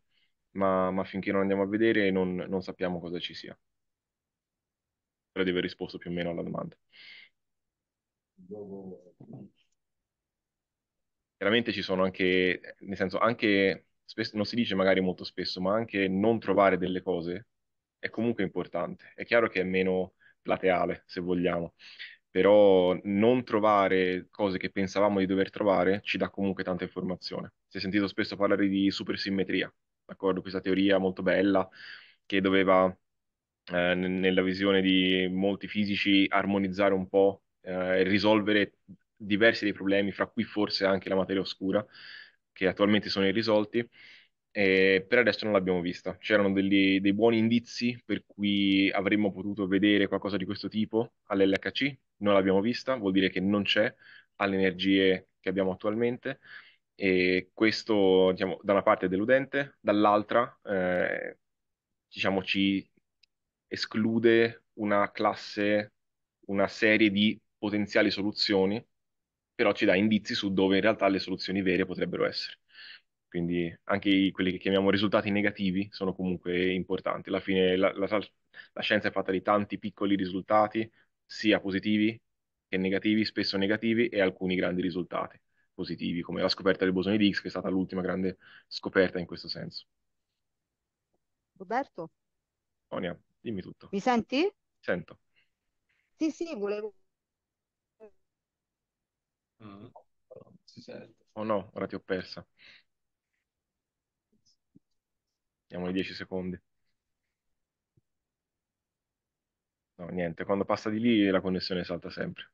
ma, ma finché non andiamo a vedere non, non sappiamo cosa ci sia. Spero di aver risposto più o meno alla domanda. Chiaramente ci sono anche, nel senso, anche, spesso, non si dice magari molto spesso, ma anche non trovare delle cose è comunque importante. È chiaro che è meno plateale, se vogliamo, però non trovare cose che pensavamo di dover trovare ci dà comunque tanta informazione. Si è sentito spesso parlare di supersimmetria, d'accordo? Questa teoria molto bella che doveva, eh, nella visione di molti fisici, armonizzare un po' eh, e eh, risolvere diversi dei problemi, fra cui forse anche la materia oscura, che attualmente sono irrisolti e per adesso non l'abbiamo vista. C'erano degli, dei buoni indizi per cui avremmo potuto vedere qualcosa di questo tipo all'LHC, non l'abbiamo vista, vuol dire che non c'è alle energie che abbiamo attualmente e questo diciamo, da una parte è deludente, dall'altra eh, diciamo, ci esclude una classe, una serie di potenziali soluzioni, però ci dà indizi su dove in realtà le soluzioni vere potrebbero essere quindi anche i, quelli che chiamiamo risultati negativi sono comunque importanti. Alla fine la, la, la, scienza è fatta di tanti piccoli risultati, sia positivi che negativi, spesso negativi, e alcuni grandi risultati positivi, come la scoperta del bosone di X, che è stata l'ultima grande scoperta in questo senso. Roberto? Sonia, dimmi tutto. Mi senti? Sento. Sì, sì, volevo... Mm. Si sente. Oh no, ora ti ho persa. Diamo i 10 secondi. No, niente, quando passa di lì la connessione salta sempre.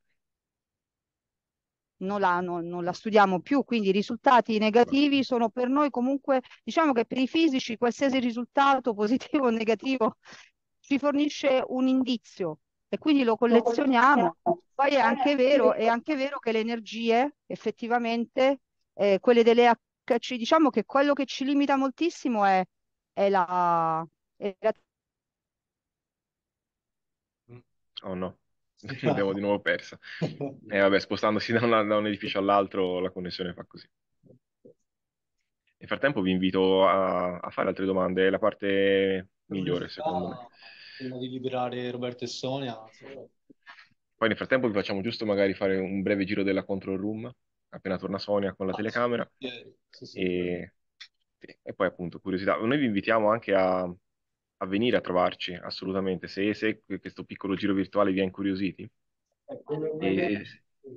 Non la, non, non la, studiamo più, quindi i risultati negativi sono per noi comunque, diciamo che per i fisici qualsiasi risultato positivo o negativo ci fornisce un indizio e quindi lo collezioniamo. Poi è anche vero, è anche vero che le energie effettivamente, eh, quelle delle H, diciamo che quello che ci limita moltissimo è è la... È la... Mm. Oh no, l'abbiamo di nuovo persa. E eh, vabbè, spostandosi da, una, da un edificio all'altro la connessione fa così. Nel frattempo vi invito a, a, fare altre domande, è la parte migliore secondo me. Prima di liberare Roberto e Sonia. Poi nel frattempo vi facciamo giusto magari fare un breve giro della control room, appena torna Sonia con la ah, telecamera. Sì, sì, sì, e contatti e poi appunto curiosità. Noi vi invitiamo anche a, a venire a trovarci, assolutamente, se, se, questo piccolo giro virtuale vi ha incuriositi. Eh, e,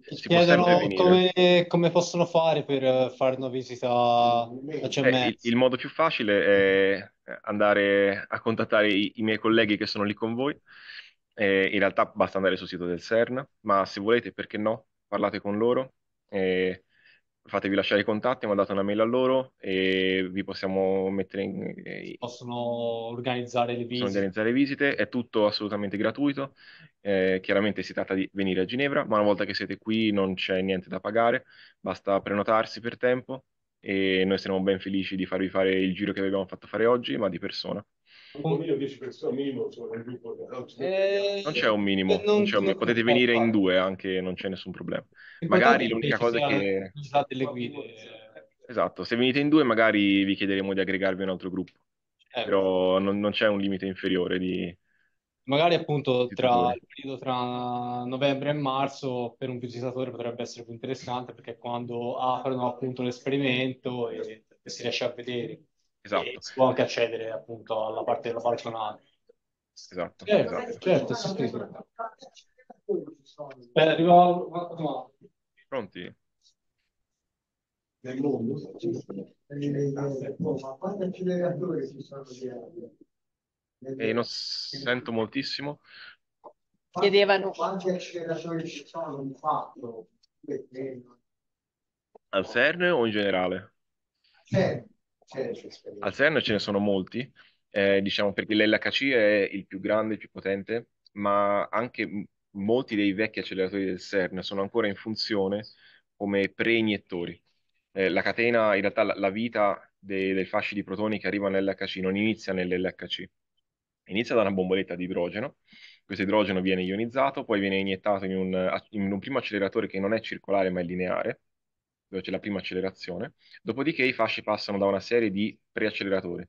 ti si chiedono come, come, possono fare per eh, fare una visita a CMS. Eh, il, il, modo più facile è eh, andare a contattare i, i miei colleghi che sono lì con voi. Eh, in realtà basta andare sul sito del CERN, ma se volete, perché no, parlate con loro. Eh, fatevi lasciare i contatti, mandate una mail a loro e vi possiamo mettere in... Eh, possono organizzare le visite. Organizzare visite. è tutto assolutamente gratuito, eh, chiaramente si tratta di venire a Ginevra, ma una volta che siete qui non c'è niente da pagare, basta prenotarsi per tempo e noi saremo ben felici di farvi fare il giro che vi abbiamo fatto fare oggi, ma di persona un minimo 10 persone, minimo, insomma, gruppo, no? Eh, non c'è un minimo, eh, non c'è un... potete venire in due anche, non c'è nessun problema. magari l'unica cosa è che... Usate guide. Eh. Esatto, se venite in due magari vi chiederemo di aggregarvi un altro gruppo, certo. però non, non, c'è un limite inferiore di... Magari appunto tra il periodo tra novembre e marzo per un visitatore potrebbe essere più interessante perché quando aprono appunto l'esperimento e, e si riesce a vedere esatto. si può anche accedere appunto alla parte della personale. Esatto. Eh, esatto. Certo, certo. Beh, arrivo una Pronti? Nel mondo? Ma quanti acceleratori ci sono di E non sento moltissimo. Chiedevano quanti acceleratori ci sono di fatto? Al CERN o in generale? CERN. Al CERN ce ne sono molti, eh, diciamo perché l'LHC è il più grande, il più potente, ma anche m- molti dei vecchi acceleratori del CERN sono ancora in funzione come preiettori. Eh, la catena, in realtà la, la vita dei, dei, fasci di protoni che arrivano all'LHC non inizia nell'LHC, inizia da una bomboletta di idrogeno, questo idrogeno viene ionizzato, poi viene iniettato in un, in un primo acceleratore che non è circolare ma è lineare, dove c'è la prima accelerazione, dopodiché i fasci passano da una serie di preacceleratori.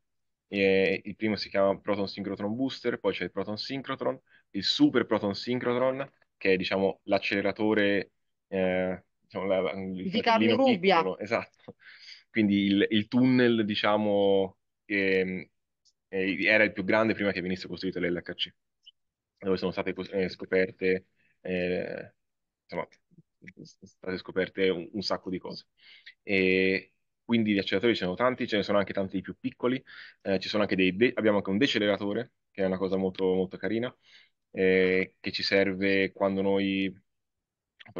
E il primo si chiama Proton Synchrotron Booster, poi c'è il Proton Synchrotron, il Super Proton Synchrotron, che è diciamo l'acceleratore, eh, diciamo, la, il di Carlo Rubbia. Piccolo, esatto. Quindi il, il tunnel, diciamo, che, eh, era il più grande prima che venisse costruito l'LHC, dove sono state eh, scoperte eh, insomma, state scoperte un, un sacco di cose. E quindi gli acceleratori ce ne sono tanti, ce ne sono anche tanti più piccoli, eh, anche de- abbiamo anche un deceleratore, che è una cosa molto, molto carina, eh, che ci serve quando noi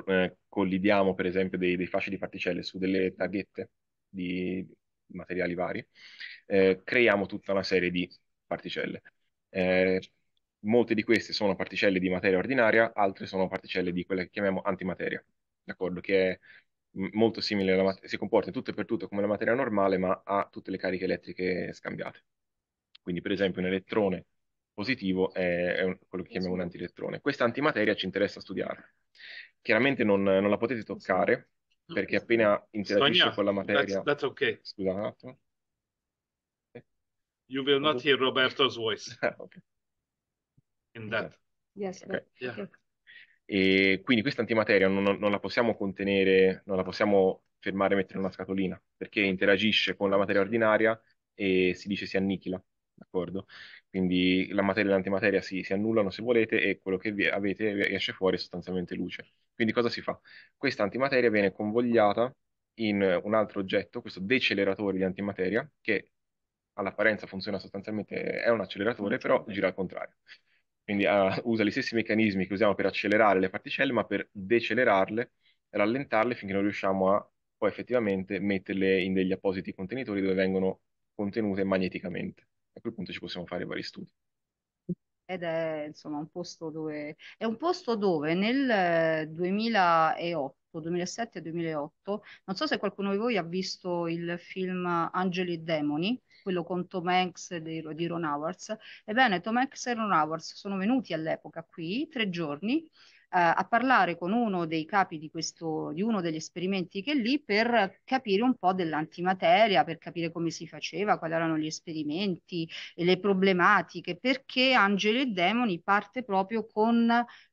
eh, collidiamo per esempio dei, dei, fasci di particelle su delle targhette di materiali vari, eh, creiamo tutta una serie di particelle. Eh, molte di queste sono particelle di materia ordinaria, altre sono particelle di quella che chiamiamo antimateria, d'accordo? Che è mm, molto simile, alla mat- si comporta in tutto e per tutto come la materia normale, ma ha tutte le cariche elettriche scambiate. Quindi, per esempio, un elettrone positivo è, è un, quello che chiamiamo un antielettrone. Questa antimateria ci interessa studiarla. Chiaramente non, non la potete toccare, perché appena interagisce Sonia, con la materia... That's, that's okay. Scusa un attimo. You will not hear Roberto's voice. Ah, okay in that. Yes. Okay. Yeah. Yeah. E quindi questa antimateria non, non, la possiamo contenere, non la possiamo fermare e mettere in una scatolina, perché interagisce con la materia ordinaria e si dice si annichila, d'accordo? Quindi la materia e l'antimateria si, si annullano se volete e quello che vi, avete esce fuori è sostanzialmente luce. Quindi cosa si fa? Questa antimateria viene convogliata in un altro oggetto, questo deceleratore di antimateria, che all'apparenza funziona sostanzialmente, è un acceleratore, però gira al contrario quindi uh, usa gli stessi meccanismi che usiamo per accelerare le particelle, ma per decelerarle, rallentarle finché non riusciamo a poi effettivamente metterle in degli appositi contenitori dove vengono contenute magneticamente. A quel punto ci possiamo fare vari studi ed è insomma un posto dove è un posto dove nel 2008 2007 2008 non so se qualcuno di voi ha visto il film Angeli e Demoni quello con Tom Hanks di, di Ron Howards. Ebbene, Tom Hanks e Ron Howards sono venuti all'epoca qui tre giorni eh, a parlare con uno dei capi di, questo, di uno degli esperimenti che è lì per capire un po' dell'antimateria, per capire come si faceva, quali erano gli esperimenti e le problematiche, perché Angeli e Demoni parte proprio con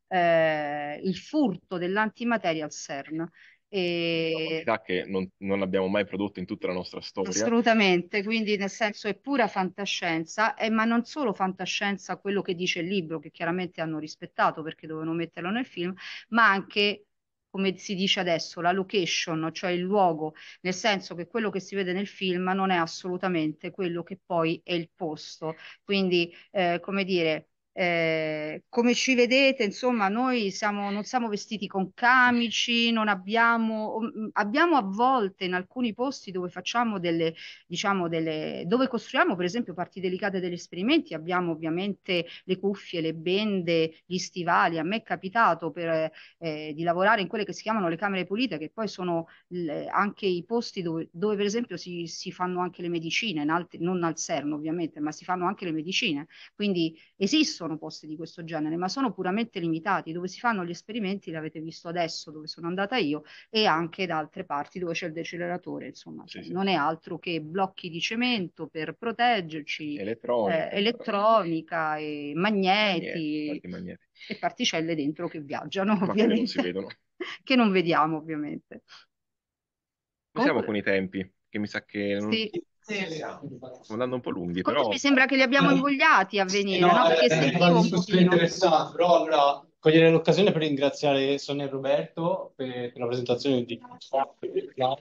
eh, il furto dell'antimateria al CERN. Diciamo e... Una che non, non, abbiamo mai prodotto in tutta la nostra storia. Assolutamente, quindi nel senso è pura fantascienza, eh, ma non solo fantascienza quello che dice il libro, che chiaramente hanno rispettato perché dovevano metterlo nel film, ma anche come si dice adesso, la location, cioè il luogo, nel senso che quello che si vede nel film non è assolutamente quello che poi è il posto. Quindi, eh, come dire, eh, come ci vedete, insomma, noi siamo, non siamo vestiti con camici, non abbiamo, mm, abbiamo a volte in alcuni posti dove facciamo delle, diciamo, delle, dove costruiamo per esempio parti delicate degli esperimenti, abbiamo ovviamente le cuffie, le bende, gli stivali. A me è capitato per, eh, di lavorare in quelle che si chiamano le camere pulite, che poi sono le, anche i posti dove, dove per esempio si, si, fanno anche le medicine, altri, non al CERN ovviamente, ma si fanno anche le medicine. Quindi esistono sono posti di questo genere, ma sono puramente limitati, dove si fanno gli esperimenti, l'avete visto adesso dove sono andata io, e anche da altre parti dove c'è il deceleratore, insomma, sì, cioè, sì. non è altro che blocchi di cemento per proteggerci, elettronica, eh, elettronica e magneti, magneti, e particelle dentro che viaggiano, ma che non, che non vediamo ovviamente. Siamo con i tempi, che mi sa che non... Sì Stiamo andando un po' lunghi, però... Mi sembra che li abbiamo mm. invogliati a venire, no? no? Eh, Perché eh, eh, interessato, però allora cogliere l'occasione per ringraziare Sonia e Roberto per, per la presentazione di... È ah,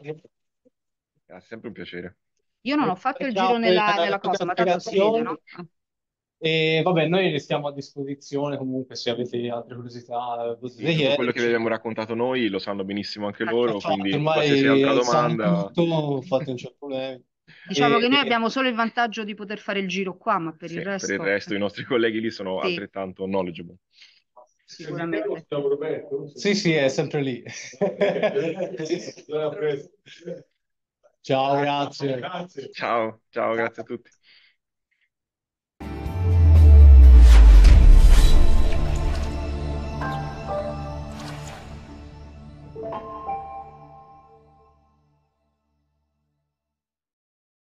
sempre un piacere. Io non ho fatto il giro eh, nella, eh, nella cosa, ma tanto si vede, no? E vabbè, noi restiamo a disposizione comunque se avete altre curiosità. Sì, quello che vi abbiamo raccontato noi lo sanno benissimo anche ah, loro, quindi qualsiasi altra domanda... Tutto, fate un certo problema. Diciamo e, che noi e... abbiamo solo il vantaggio di poter fare il giro qua, ma per sì, il resto... Per il resto i nostri colleghi lì sono sì. altrettanto knowledgeable. Sicuramente. Sì, sì, è sempre lì. ciao, grazie. Ciao, ciao, grazie a tutti.